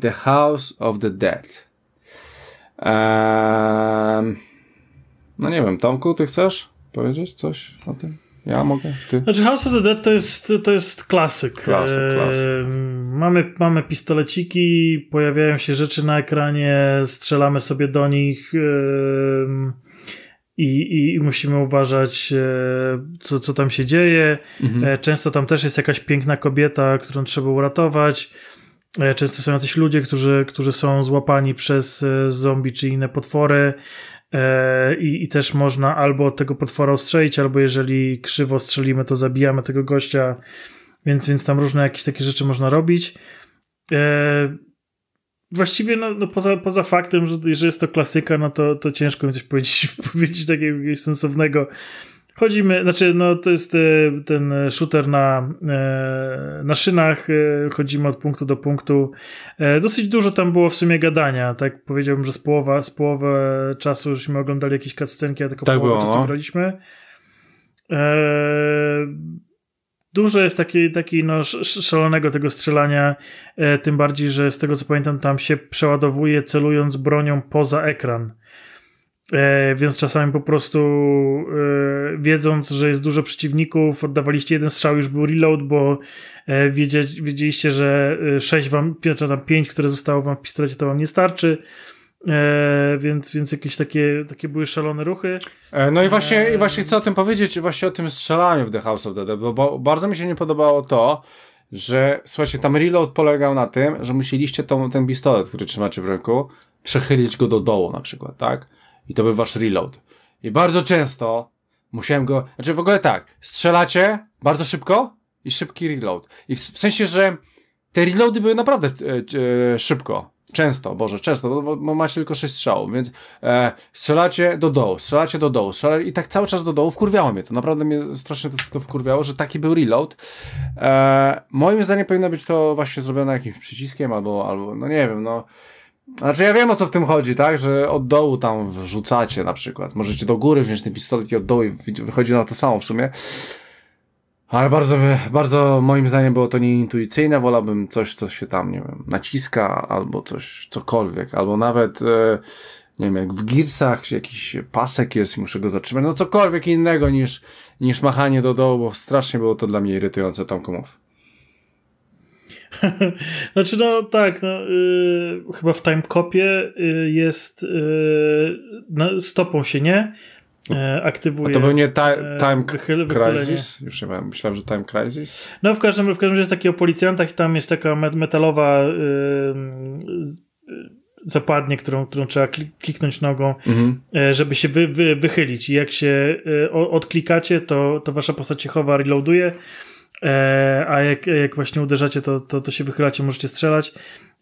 The House of the Dead. E, no nie wiem, Tomku, ty chcesz powiedzieć coś o tym? Ja mogę? Ty? Znaczy House of the Dead to jest, to jest klasyk. Klasyk, e, klasyk. mamy, mamy pistoleciki, pojawiają się rzeczy na ekranie, strzelamy sobie do nich e, i, i, musimy uważać, e, co, co tam się dzieje. Mhm. często tam też jest jakaś piękna kobieta, którą trzeba uratować. Często są jacyś ludzie, którzy, którzy są złapani przez zombie czy inne potwory. E, I, I, też można albo tego potwora ostrzelić, albo jeżeli krzywo strzelimy, to zabijamy tego gościa, więc, więc tam różne jakieś takie rzeczy można robić. E, właściwie no, no poza, poza faktem, że, że jest to klasyka, no to, to ciężko mi coś powiedzieć, *laughs* powiedzieć takiego sensownego Chodzimy, znaczy, no to jest e, ten e, shooter na, e, na szynach. Chodzimy od punktu do punktu. Dosyć dużo tam było w sumie gadania. Tak powiedziałbym, że z, połowa, z połowę czasu żeśmy oglądali jakieś cutscenki, a tylko tak połowę czasu no. graliśmy. Dużo jest takiej taki, no, szalonego tego strzelania, tym bardziej, że z tego co pamiętam, tam się przeładowuje celując bronią poza ekran. E, więc czasami po prostu e, wiedząc, że jest dużo przeciwników, oddawaliście jeden strzał, już był reload, bo e, wiedzieliście, że 6 wam, czy tam 5, które zostało wam w pistolecie, to wam nie starczy. E, więc, więc jakieś takie, takie były szalone ruchy. E, no i właśnie, e... i właśnie chcę o tym powiedzieć, właśnie o tym strzelaniu w The House of the Dead, bo, bo bardzo mi się nie podobało to, że słuchajcie, tam reload polegał na tym, że musieliście tą, ten pistolet, który trzymacie w ręku, przechylić go do dołu na przykład, tak? I to był wasz reload. I bardzo często musiałem go. Znaczy w ogóle tak, strzelacie bardzo szybko i szybki reload. I w, w sensie, że te reloady były naprawdę e, e, szybko. Często, Boże, często, bo, bo macie tylko 6 strzałów, więc e, strzelacie do dołu, strzelacie do dołu, strzelacie, i tak cały czas do dołu wkurwiało mnie to. Naprawdę mnie strasznie to, to wkurwiało, że taki był reload. E, moim zdaniem powinno być to właśnie zrobione jakimś przyciskiem albo, albo no nie wiem, no znaczy ja wiem o co w tym chodzi, tak? Że od dołu tam wrzucacie na przykład. Możecie do góry wziąć ten pistolet i od dołu wychodzi na to samo w sumie. Ale bardzo, bardzo moim zdaniem było to nieintuicyjne. Wolałbym coś, co się tam, nie wiem, naciska albo coś, cokolwiek. Albo nawet, e, nie wiem, jak w girsach jakiś pasek jest i muszę go zatrzymać. No cokolwiek innego niż, niż machanie do dołu, bo strasznie było to dla mnie irytujące Tomkomów. *laughs* znaczy, no tak, no, y, chyba w timecopie y, jest y, no, stopą się nie no. e, aktywuje. A to był nie ta, e, Time wychyl, Crisis? Już nie wiem, myślałem, że Time Crisis. No w każdym, w każdym razie jest taki o policjantach i tam jest taka metalowa y, y, zapadnie, którą, którą trzeba kliknąć nogą, mhm. E, żeby się wy, wy, wychylić. I jak się odklikacie, to, to wasza postać się chowa, reloaduje E, a jak, jak właśnie uderzacie, to, to, to się wychylacie, możecie strzelać.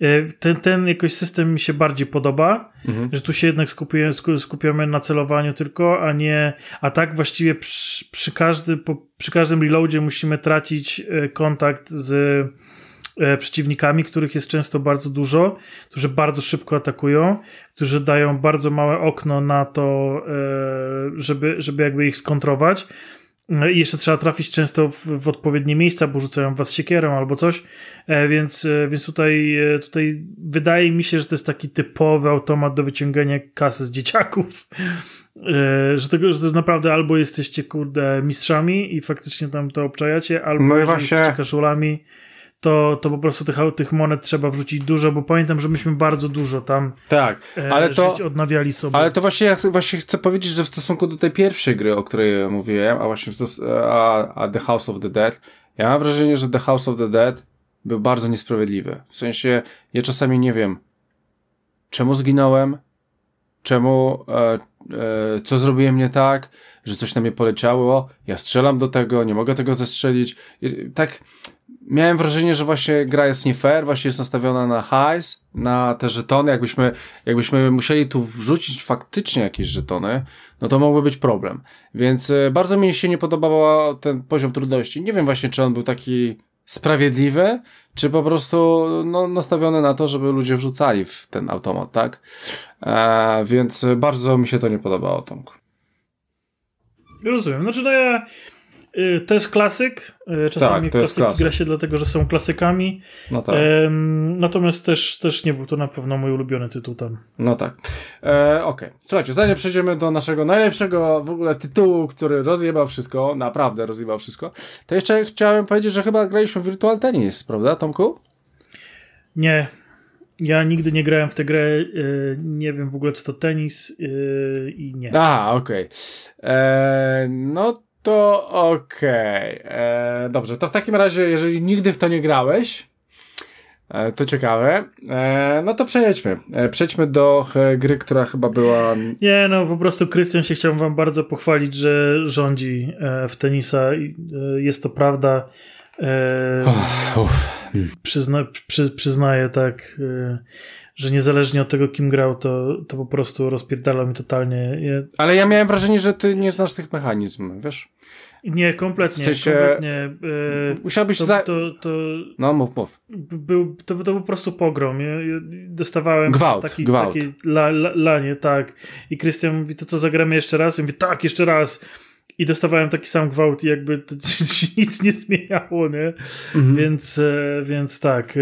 E, ten, ten jakoś system mi się bardziej podoba, mhm. że tu się jednak skupiamy, skupiamy na celowaniu tylko, a nie. A tak właściwie przy, przy, każdy, po, przy każdym reloadzie musimy tracić e, kontakt z przeciwnikami, których jest często bardzo dużo, którzy bardzo szybko atakują, którzy dają bardzo małe okno na to, żeby, żeby jakby ich skontrować. No I jeszcze trzeba trafić często w, w, odpowiednie miejsca, bo rzucają was siekierą albo coś. E, więc, e, więc tutaj, e, tutaj wydaje mi się, że to jest taki typowy automat do wyciągania kasy z dzieciaków. Że tego, że to naprawdę albo jesteście kurde mistrzami i faktycznie tam to obczajacie, albo no jesteście kaszulami to, to po prostu tych, tych monet trzeba wrzucić dużo, bo pamiętam, że myśmy bardzo dużo tam tak, e, ale to, odnawiali sobie. Ale to właśnie, ja właśnie chcę powiedzieć, że w stosunku do tej pierwszej gry, o której mówiłem, a właśnie stos- e, a, a The House of the Dead, ja mam wrażenie, że The House of the Dead był bardzo niesprawiedliwy. W sensie, ja czasami nie wiem, czemu zginąłem, czemu, e, e, co zrobiłem nie tak, że coś na mnie poleciało, ja strzelam do tego, nie mogę tego zestrzelić. I, tak miałem wrażenie, że właśnie gra jest nie fair, właśnie jest nastawiona na hajs, na te żetony. Jakbyśmy, jakbyśmy musieli tu wrzucić faktycznie jakieś żetony, no to mógłby być problem. Więc e, bardzo mi się nie podobał ten poziom trudności. Nie wiem właśnie, czy on był taki sprawiedliwy, czy po prostu no, nastawiony na to, żeby ludzie wrzucali w ten automat, tak? E, więc bardzo mi się to nie podobało, Tomku. Rozumiem. Znaczy, no ja Y, to jest klasyk. Y, czasami tak, klasyki klasyk. gra się dlatego, że są klasykami. No tak. Ehm, natomiast też, też nie był to na pewno mój ulubiony tytuł tam. No tak. E, Okej. Okay. Słuchajcie, zanim przejdziemy do naszego najlepszego w ogóle tytułu, który rozjebał wszystko, naprawdę rozjebał wszystko, to jeszcze chciałem powiedzieć, że chyba graliśmy w Virtual Tennis, prawda Tomku? Nie. Ja nigdy nie grałem w tę grę, y, nie wiem w ogóle co to tenis i nie. A, okej. Okay. E, no to okej. Okay. E, dobrze, to w takim razie, jeżeli nigdy w to nie grałeś, e, to ciekawe. E, no to przejedźmy. Przejdźmy do gry, która chyba była. Nie, no po prostu Krystian się chciałbym Wam bardzo pochwalić, że rządzi w tenisa. Jest to prawda. Hmm. Przyzna, przy, przyznaję tak że niezależnie od tego, kim grał, to, to po prostu rozpierdalał mi totalnie. Ale ja miałem wrażenie, że ty nie znasz tych mechanizmów, wiesz? Nie, kompletnie. W sensie... kompletnie e, musiałbyś to, za... To, to, no, mów, mów. Był, to, to był po prostu pogrom. Ja, ja dostawałem gwałt, taki, gwałt. taki la, la, lanie, tak. I Krystian mówi, to co, zagramy jeszcze raz? I mówię, tak, jeszcze raz i dostawałem taki sam gwałt i jakby to, *laughs* nic nie zmieniało, nie? Mhm. Więc, e, więc tak, e,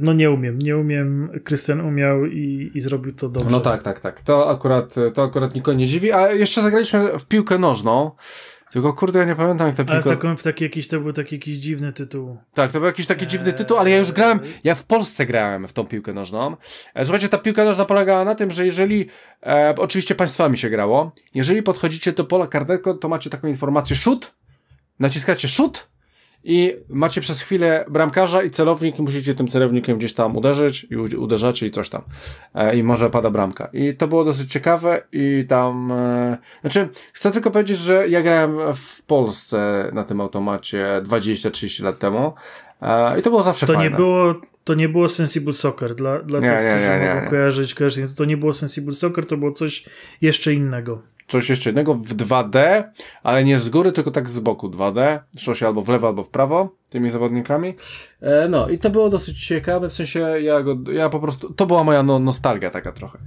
no nie umiem, nie umiem, Krystian umiał i, i zrobił to dobrze. No tak, tak, tak, to akurat, to akurat nikogo nie dziwi, a jeszcze zagraliśmy w piłkę nożną, tylko kurde, ja nie pamiętam jak ta piłka... Ale taką, w taki jakiś, to był taki jakiś dziwny tytuł. Tak, to był jakiś taki eee... dziwny tytuł, ale ja już eee. grałem, ja w Polsce grałem w tą piłkę nożną. E, słuchajcie, ta piłka nożna polegała na tym, że jeżeli, e, oczywiście państwami się grało, jeżeli podchodzicie do pola karnego, to macie taką informację, szut, naciskacie szut, i macie przez chwilę bramkarza i celownik i musicie tym celownikiem gdzieś tam uderzyć i uderzacie i coś tam. E, I może pada bramka. I to było dosyć ciekawe i tam... E, znaczy, chcę tylko powiedzieć, że ja grałem w Polsce na tym automacie 20-30 lat temu e, i to było zawsze to fajne. Nie było, to nie było Sensible Soccer dla, dla nie, tych, nie, którzy nie, nie, mogą kojarzyć, kojarzyć. To nie było Sensible Soccer, to było coś jeszcze innego coś jeszcze innego w 2D, ale nie z góry, tylko tak z boku 2D. Szło się albo w lewo, albo w prawo tymi zawodnikami. E, no i to było dosyć ciekawe, w sensie ja, go, ja po prostu, to była moja no, nostalgia taka trochę.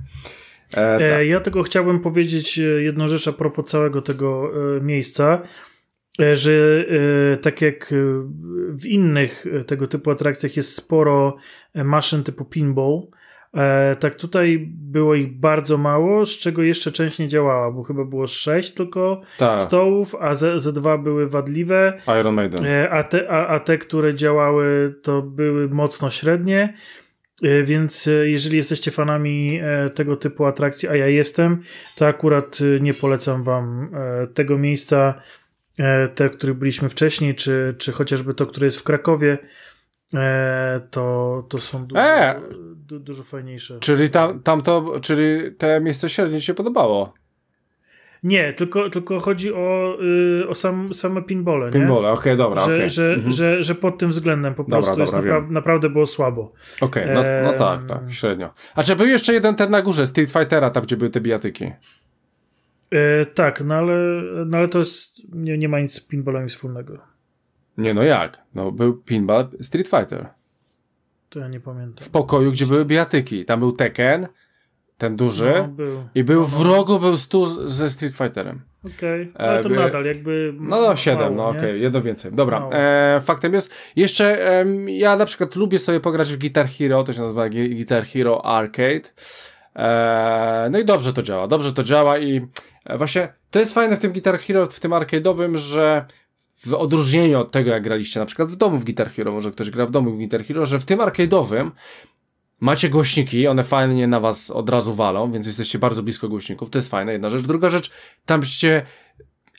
E, e tak. e, ja tylko chciałbym powiedzieć e, jedną rzecz a propos całego tego e, miejsca że tak jak w innych tego typu atrakcjach jest sporo maszyn typu pinball, E, tak, tutaj było ich bardzo mało, z czego jeszcze część nie działała, bo chyba było sześć tylko Ta. stołów, a Z, Z2 były wadliwe. Iron Maiden. E, a, te, a, a te, które działały, to były mocno średnie. E, więc jeżeli jesteście fanami tego typu atrakcji, a ja jestem, to akurat nie polecam Wam tego miejsca, te, których byliśmy wcześniej, czy, czy chociażby to, które jest w Krakowie. E, to, to są dużo, e, du, dużo fajniejsze. Czyli tam, tamto, czyli te miejsce średnie się podobało? Nie, tylko, tylko chodzi o, y, o sam, same pinbole. Pinbole, okej, okay, dobra. Że, okay. że, mhm. że, że pod tym względem po prostu dobra, dobra, napra naprawdę było słabo. Okej, okay, no, no, tak, tak, średnio. A czy był jeszcze jeden ten na górze, Street Fightera, tam gdzie były te bijatyki? E, tak, no ale, no ale to jest, nie, nie ma nic z pinbolami wspólnego. Nie no jak? No był Pinball Street Fighter. To ja nie pamiętam. W pokoju, gdzie były biatyki. Tam był Tekken, ten duży. No, był. I był no, w no. rogu, był stół ze Street Fighterem. Okej, okay. E, ale to e, nadal jakby. No, no 7, mało, no okej, okay. jedno więcej. Dobra, e, faktem jest. Jeszcze e, ja na przykład lubię sobie pograć w Guitar Hero, to się nazywa Guitar Hero Arcade. E, no i dobrze to działa, dobrze to działa i e, właśnie to jest fajne w tym Guitar Hero, w tym arcade'owym, że w odróżnieniu od tego, jak graliście na przykład w domu w Guitar Hero, może ktoś gra w domu w Guitar Hero, że w tym arcade'owym macie głośniki, one fajnie na was od razu walą, więc jesteście bardzo blisko głośników, to jest fajna jedna rzecz. Druga rzecz, tam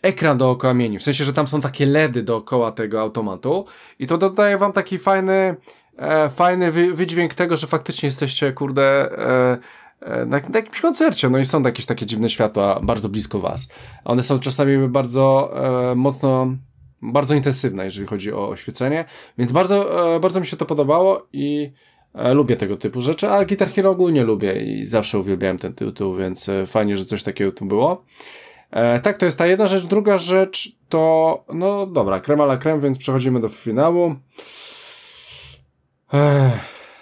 ekran dookoła mieni, w sensie, że tam są takie LEDy dookoła tego automatu i to dodaje wam taki fajny, e, fajny wy, wydźwięk tego, że faktycznie jesteście, kurde, e, e na, na, jakimś koncercie, no i są jakieś takie dziwne światła bardzo blisko was. One są czasami bardzo e, mocno bardzo intensywna, jeżeli chodzi o oświecenie, więc bardzo, e, bardzo mi się to podobało i e, lubię tego typu rzeczy, a Guitar Hero ogólnie lubię i zawsze uwielbiałem ten tytuł, więc e, fajnie, że coś takiego tu było. tak, to jest ta jedna rzecz. Druga rzecz to, no dobra, krem la krem, więc przechodzimy do finału.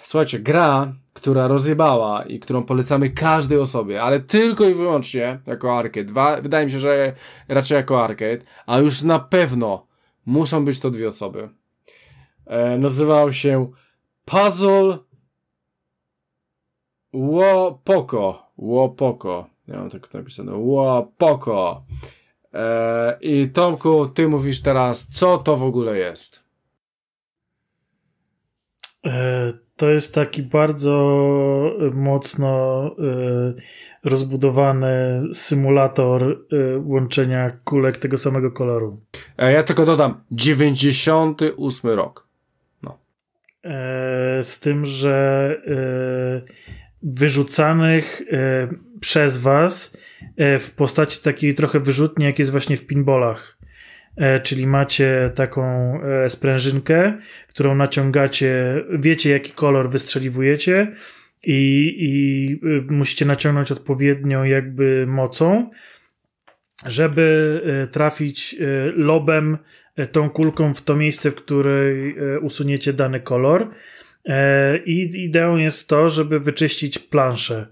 Słuchajcie, gra, która rozjebała i którą polecamy każdej osobie, ale tylko i wyłącznie jako arcade. Wydaje mi się, że raczej jako arcade, a już na pewno muszą być to dwie osoby. E, nazywał się Puzzle Łopoko. Łopoko. Ja mam tak napisane. Łopoko. E, I Tomku, ty mówisz teraz, co to w ogóle jest? E, to jest taki bardzo y, mocno y, rozbudowany symulator y, łączenia kulek tego samego koloru. E, ja tylko dodam, 98 rok. No. E, z tym, że wyrzucanych przez was w postaci takiej trochę wyrzutni, jak jest właśnie w pinballach. E, czyli macie taką e, sprężynkę, którą naciągacie, wiecie jaki kolor wystrzeliwujecie i, i e, musicie naciągnąć odpowiednią jakby mocą, żeby trafić lobem tą kulką w to miejsce, w której usuniecie dany kolor. I ideą jest to, żeby wyczyścić planszę.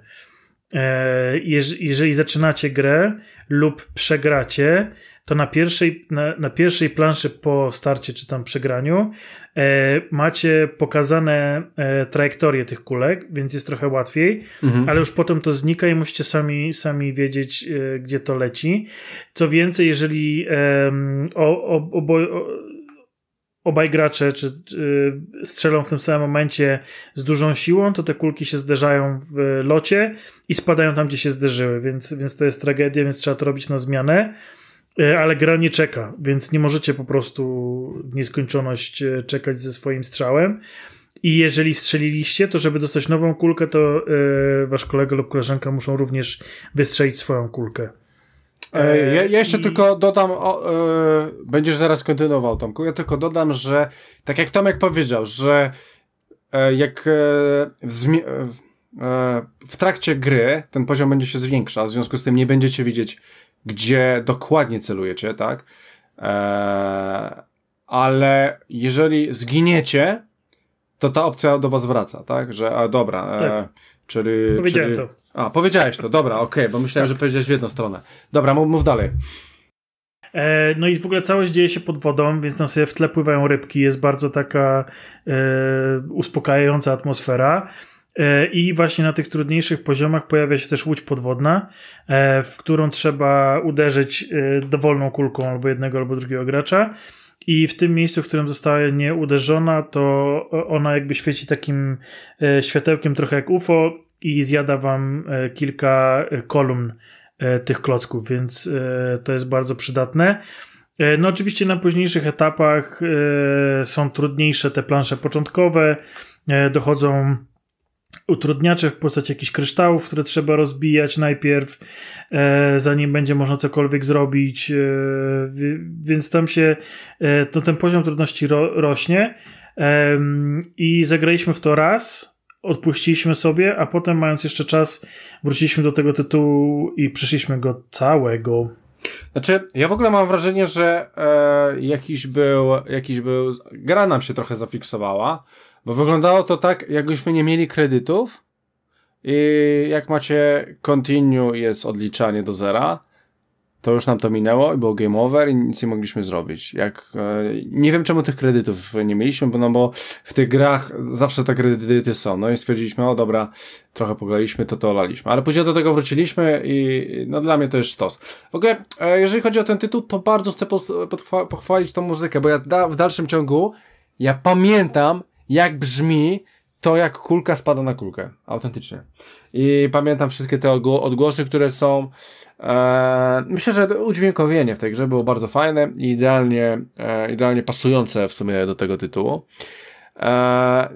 Jeżeli zaczynacie grę lub przegracie, to na pierwszej, na, na, pierwszej planszy po starcie czy tam przegraniu e, macie pokazane e, trajektorie tych kulek, więc jest trochę łatwiej, mhm. ale już potem to znika i musicie sami, sami wiedzieć, e, gdzie to leci. Co więcej, jeżeli obaj gracze czy, czy, e, strzelą w tym samym momencie z dużą siłą, to te kulki się zderzają w locie i spadają tam, gdzie się zderzyły, więc, więc to jest tragedia, więc trzeba to robić na zmianę. E, ale gra nie czeka, więc nie możecie po prostu nieskończoność e, czekać ze swoim strzałem. I jeżeli strzeliliście, to żeby dostać nową kulkę, to e, wasz kolega lub koleżanka muszą również wystrzelić swoją kulkę. Ja, ja, jeszcze I... tylko dodam, o, będziesz zaraz kontynuował Tomku, ja tylko dodam, że tak jak Tomek powiedział, że jak w, w, trakcie gry ten poziom będzie się zwiększał, w związku z tym nie będziecie widzieć gdzie dokładnie celujecie, tak? Eee, ale jeżeli zginiecie, to ta opcja do was wraca, tak? Że a dobra, e, tak. czyli... Powiedziałem czyli... to. A, powiedziałeś to, dobra, okej, okay, bo myślałem, tak. że powiedziałeś w jedną stronę. Dobra, mów, mów dalej. E, no i w ogóle całość dzieje się pod wodą, więc tam sobie w tle pływają rybki, jest bardzo taka e, uspokajająca atmosfera. E, I właśnie na tych trudniejszych poziomach pojawia się też łódź podwodna, e, w którą trzeba uderzyć e, dowolną kulką albo jednego, albo drugiego gracza. I w tym miejscu, w którym została nie uderzona, to ona jakby świeci takim światełkiem trochę jak UFO i zjada wam kilka kolumn tych klocków, więc to jest bardzo przydatne. No, oczywiście na późniejszych etapach są trudniejsze te plansze początkowe, dochodzą utrudniacze w postaci jakichś kryształów, które trzeba rozbijać najpierw, e, zanim będzie można cokolwiek zrobić, e, więc tam się e, to ten poziom trudności ro, rośnie i zagraliśmy w to raz, odpuściliśmy sobie, a potem mając jeszcze czas wróciliśmy do tego tytułu i przyszliśmy go całego. Znaczy, ja w ogóle mam wrażenie, że e, jakiś był, jakiś był, gra nam się trochę zafiksowała, bo wyglądało to tak, jakbyśmy nie mieli kredytów i jak macie continue jest odliczanie do zera, to już nam to minęło i było game over i nic nie mogliśmy zrobić. Jak, e, nie wiem czemu tych kredytów nie mieliśmy, bo, no bo w tych grach zawsze te kredyty są. No i stwierdziliśmy, o dobra, trochę pograliśmy, to to olaliśmy. Ale później do tego wróciliśmy i no dla mnie to jest stos. W ogóle, e, jeżeli chodzi o ten tytuł, to bardzo chcę pochwalić tą muzykę, bo ja da w dalszym ciągu ja pamiętam, jak brzmi to, jak kulka spada na kulkę. Autentycznie. I pamiętam wszystkie te odgłosy, które są. Eee, myślę, że udźwiękowienie w tej grze było bardzo fajne i idealnie, e, idealnie pasujące w sumie do tego tytułu. Eee,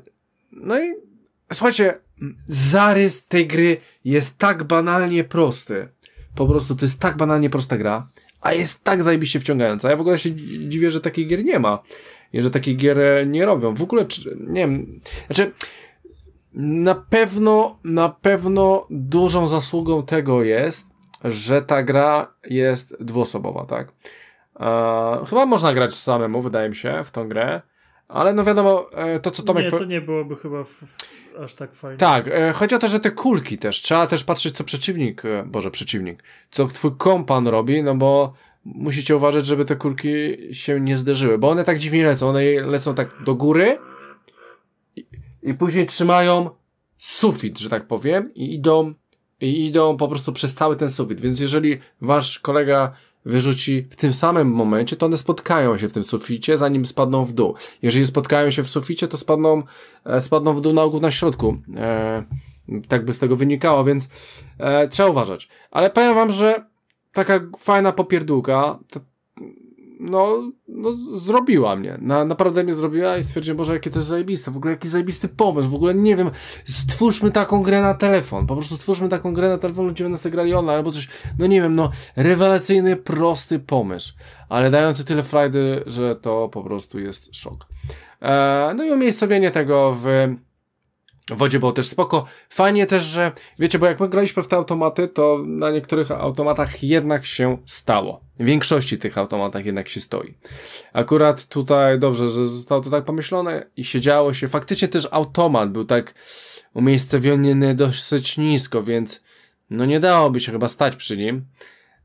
no i słuchajcie, zarys tej gry jest tak banalnie prosty. Po prostu to jest tak banalnie prosta gra, a jest tak zajebiście wciągająca. Ja w ogóle się dziwię, że takiej gier nie ma i że takie gier e, nie robią. W ogóle, czy, nie wiem, znaczy na pewno, na pewno dużą zasługą tego jest, że ta gra jest dwuosobowa, tak? chyba można grać samemu, wydaje mi się, w tą grę. Ale no wiadomo, e, to co Tomek... Nie, to nie byłoby chyba w, w, aż tak fajne. Tak, e, chodzi o to, że te kulki też. Trzeba też patrzeć, co przeciwnik, e, boże, przeciwnik, co twój kompan robi, no bo musicie uważać, żeby te kurki się nie zderzyły, bo one tak dziwnie lecą, one lecą tak do góry i, i później trzymają sufit, że tak powiem, i idą, i idą po prostu przez cały ten sufit, więc jeżeli wasz kolega wyrzuci w tym samym momencie, to one spotkają się w tym suficie, zanim spadną w dół. Jeżeli spotkają się w suficie, to spadną, e, spadną w dół na ogół na środku. E, tak by z tego wynikało, więc e, trzeba uważać. Ale powiem wam, że taka fajna popierdółka, to, no, no, zrobiła mnie. Na, naprawdę mnie zrobiła i stwierdziłem, Boże, jakie to jest zajebiste, w ogóle jaki zajebisty pomysł, w ogóle nie wiem, stwórzmy taką grę na telefon, po prostu stwórzmy taką grę na telefon, ludzie będą sobie grali online albo coś, no nie wiem, no, rewelacyjny, prosty pomysł, ale dający tyle frajdy, że to po prostu jest szok. E, no i umiejscowienie tego w w wodzie było też spoko. Fajnie też, że wiecie, bo jak my graliśmy w te automaty, to na niektórych automatach jednak się stało. W większości tych automatach jednak się stoi. Akurat tutaj dobrze, że zostało to tak pomyślone i siedziało się. Faktycznie też automat był tak umiejscowiony dosyć nisko, więc no nie dałoby się chyba stać przy nim.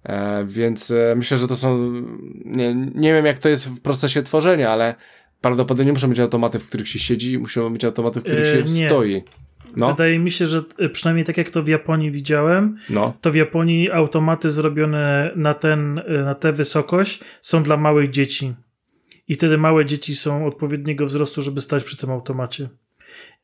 E, więc e, myślę, że to są. Nie, nie wiem, jak to jest w procesie tworzenia, ale Prawdopodobnie muszą być automaty, w których się siedzi, muszą być automaty, w których się e, nie. stoi. No. Wydaje mi się, że e, przynajmniej tak jak to w Japonii widziałem, no. to w Japonii automaty zrobione na, ten, e, na tę wysokość są dla małych dzieci. I wtedy małe dzieci są odpowiedniego wzrostu, żeby stać przy tym automacie.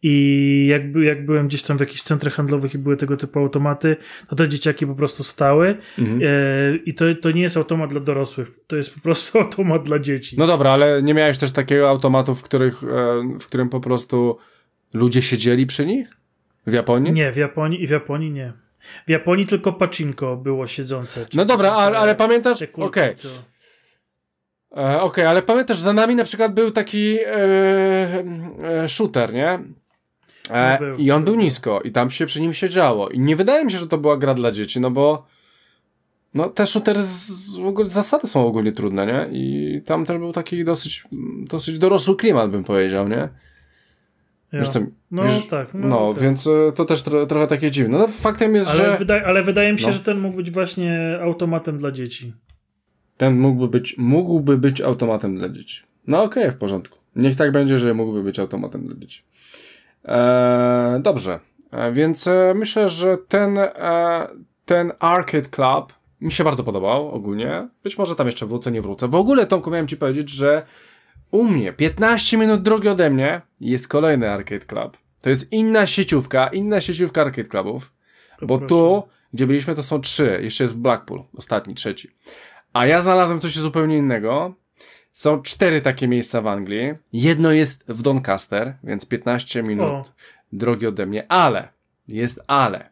I jak, jak byłem gdzieś tam w jakichś centrach handlowych i były tego typu automaty, no te dzieciaki po prostu stały. Mhm. E, I to, to nie jest automat dla dorosłych, to jest po prostu *laughs* automat dla dzieci. No dobra, ale nie miałeś też takiego automatu, w, których, e, w którym po prostu ludzie siedzieli przy nich? W Japonii? Nie, w Japonii i w Japonii nie. W Japonii tylko pacinko było siedzące. No dobra, ale, ale pamiętasz? Okej. Okay. E, okej, okay, ale pamiętasz, za nami na przykład był taki e, e, shooter, nie? E, no I on był, nisko i tam się przy nim siedziało. I nie wydaje mi się, że to była gra dla dzieci, no bo no te shootery z, w ogóle, zasady są ogólnie trudne, nie? I tam też był taki dosyć, dosyć dorosły klimat, bym powiedział, nie? Ja. Co, no wiesz, tak. No, no tak. więc to też tro, trochę takie dziwne. No faktem jest, ale że... Wyda ale wydaje mi się, no. że ten mógł być właśnie automatem dla dzieci ten mógłby być, mógłby być automatem dla dzieci. No okej, okay, w porządku. Niech tak będzie, że mógłby być automatem dla dzieci. Eee, dobrze, eee, więc e, myślę, że ten, e, ten Arcade Club mi się bardzo podobał ogólnie. Być może tam jeszcze wrócę, nie wrócę. W ogóle, Tomku, miałem ci powiedzieć, że u mnie 15 minut drogi ode mnie jest kolejny Arcade Club. To jest inna sieciówka, inna sieciówka Arcade Clubów, bo Proszę. tu, gdzie byliśmy, to są trzy. Jeszcze jest w Blackpool, ostatni, trzeci. A ja znalazłem coś zupełnie innego. Są cztery takie miejsca w Anglii. Jedno jest w Doncaster, więc 15 minut o. drogi ode mnie, ale jest ale.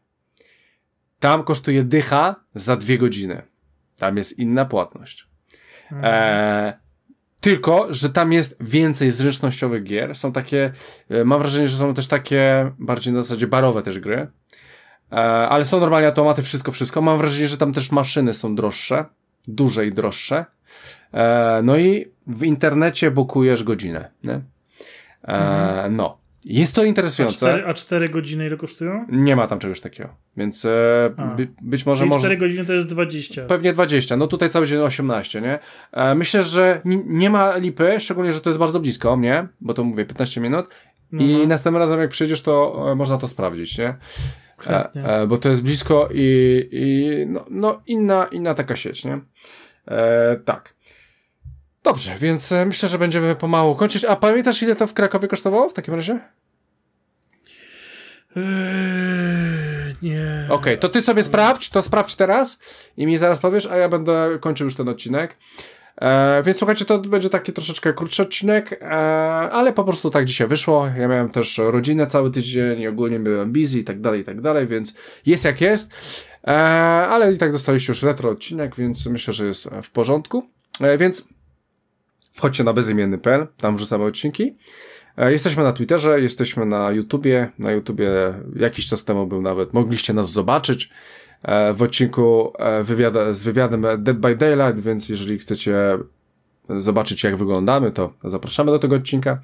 Tam kosztuje dycha za dwie godziny. Tam jest inna płatność. Hmm. E, tylko, że tam jest więcej zręcznościowych gier. Są takie, e, mam wrażenie, że są też takie bardziej na zasadzie barowe też gry. E, ale są normalnie automaty, wszystko, wszystko. Mam wrażenie, że tam też maszyny są droższe duże i droższe. E, no i w internecie bukujesz godzinę. Nie? E, mhm. No. Jest to interesujące. A cztery a 4, godziny ile kosztują? Nie ma tam czegoś takiego. Więc e, by, być może. Czyli 4 może... godziny to jest 20. Pewnie 20. No tutaj cały dzień 18, nie? E, myślę, że nie ma lipy, szczególnie, że to jest bardzo blisko mnie, bo to mówię 15 minut i mhm. następnym razem, jak przyjdziesz, to e, można to sprawdzić, nie? E, e, bo to jest blisko i, i no, no, inna, inna taka sieć, nie? E, tak. Dobrze, więc e, myślę, że będziemy pomału kończyć. A pamiętasz, ile to w Krakowie kosztowało w takim razie? Eee, nie. Okej, okay, to ty sobie sprawdź, to sprawdź teraz i mi zaraz powiesz, a ja będę kończył już ten odcinek. E, więc słuchajcie, to będzie taki troszeczkę krótszy odcinek, e, ale po prostu tak dzisiaj wyszło. Ja miałem też rodzinę cały tydzień i ogólnie byłem busy i tak dalej, i tak dalej, więc jest jak jest. E, ale i tak dostaliście już retro odcinek, więc myślę, że jest w porządku. E, więc wchodźcie na bezimienny.pl, tam wrzucamy odcinki. E, jesteśmy na Twitterze, jesteśmy na YouTubie. Na YouTubie jakiś czas temu był nawet, mogliście nas zobaczyć. E, w odcinku e, wywiada, z wywiadem Dead by Daylight, więc jeżeli chcecie zobaczyć jak wyglądamy, to zapraszamy do tego odcinka.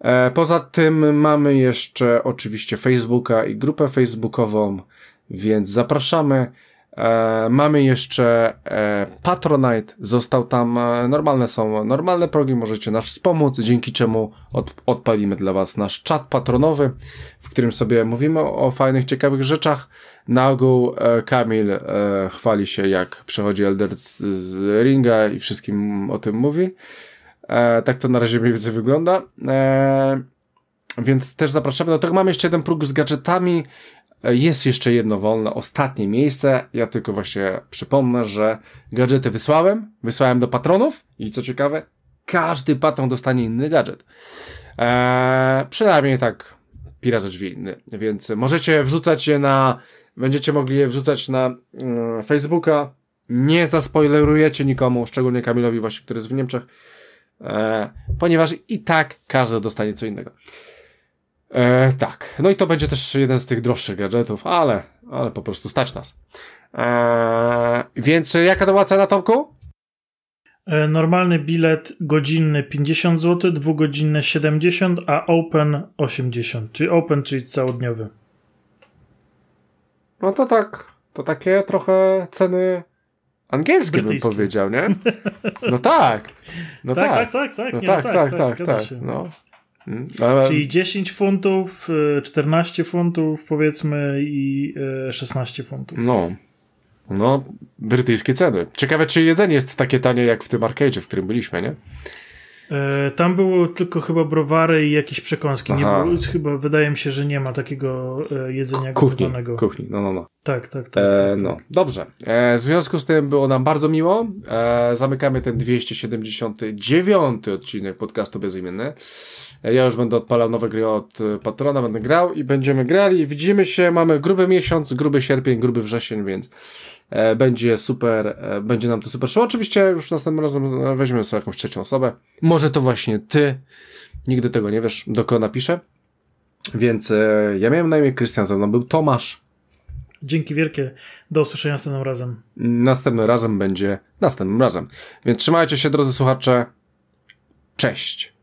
E, poza tym mamy jeszcze oczywiście Facebooka i grupę facebookową, więc zapraszamy. E, mamy jeszcze e, Patronite, został tam, e, normalne są, normalne progi, możecie nas wspomóc, dzięki czemu od, odpalimy dla Was nasz czat patronowy, w którym sobie mówimy o fajnych, ciekawych rzeczach. Na ogół Kamil chwali się, jak przechodzi Elder z, z ringa i wszystkim o tym mówi. tak to na razie mniej więcej wygląda. Więc też zapraszamy. Do no, tego tak, mamy jeszcze jeden próg z gadżetami E, jest jeszcze jedno wolne, ostatnie miejsce. Ja tylko właśnie przypomnę, że gadżety wysłałem, wysłałem do patronów i co ciekawe, każdy patron dostanie inny gadżet. Eee, przynajmniej tak pira za drzwi inny, więc możecie wrzucać je na, będziecie mogli je wrzucać na yy, Facebooka. Nie zaspoilerujecie nikomu, szczególnie Kamilowi właśnie, który jest w Niemczech, eee, ponieważ i tak każdy dostanie co innego. E, tak, no i to będzie też jeden z tych droższych gadżetów, ale, ale po prostu stać nas. E, więc jaka to była cena, Tomku? E, normalny bilet godzinny 50 zł, dwugodzinny 70, a open 80, czyli open, czyli całodniowy. No to tak, to takie trochę ceny angielskie bym powiedział, nie? No tak. No tak, tak, tak, tak. tak, no, tak no tak, tak, tak, tak. Ale... Czyli 10 funtów, 14 y, funtów powiedzmy i 16 y, funtów. No. No, brytyjskie ceny. Ciekawe, czy jedzenie jest takie tanie jak w tym arcade'zie, w którym byliśmy, nie? E, tam było tylko chyba browary i jakieś przekąski. Nie było, chyba wydaje mi się, że nie ma takiego e, jedzenia kuchni, gotowanego. Kuchni, no, no, no. Tak, tak, tak. E, tak, tak no. Tak. Dobrze. E, w związku z tym było nam bardzo miło. E, zamykamy ten 279 odcinek podcastu Bezimienny. Ja już będę odpalał nowe gry od e, patrona, będę grał i będziemy grali. Widzimy się, mamy gruby miesiąc, gruby sierpień, gruby wrzesień, więc e, będzie super, e, będzie nam to super szło. Oczywiście już następnym razem weźmiemy sobie jakąś trzecią osobę. Może to właśnie ty. Nigdy tego nie wiesz, do kogo napiszę. Więc ja miałem na imię Krystian, ze mną był Tomasz. Dzięki wielkie. Do usłyszenia następnym razem. Następnym razem będzie następnym razem. Więc trzymajcie się, drodzy słuchacze. Cześć.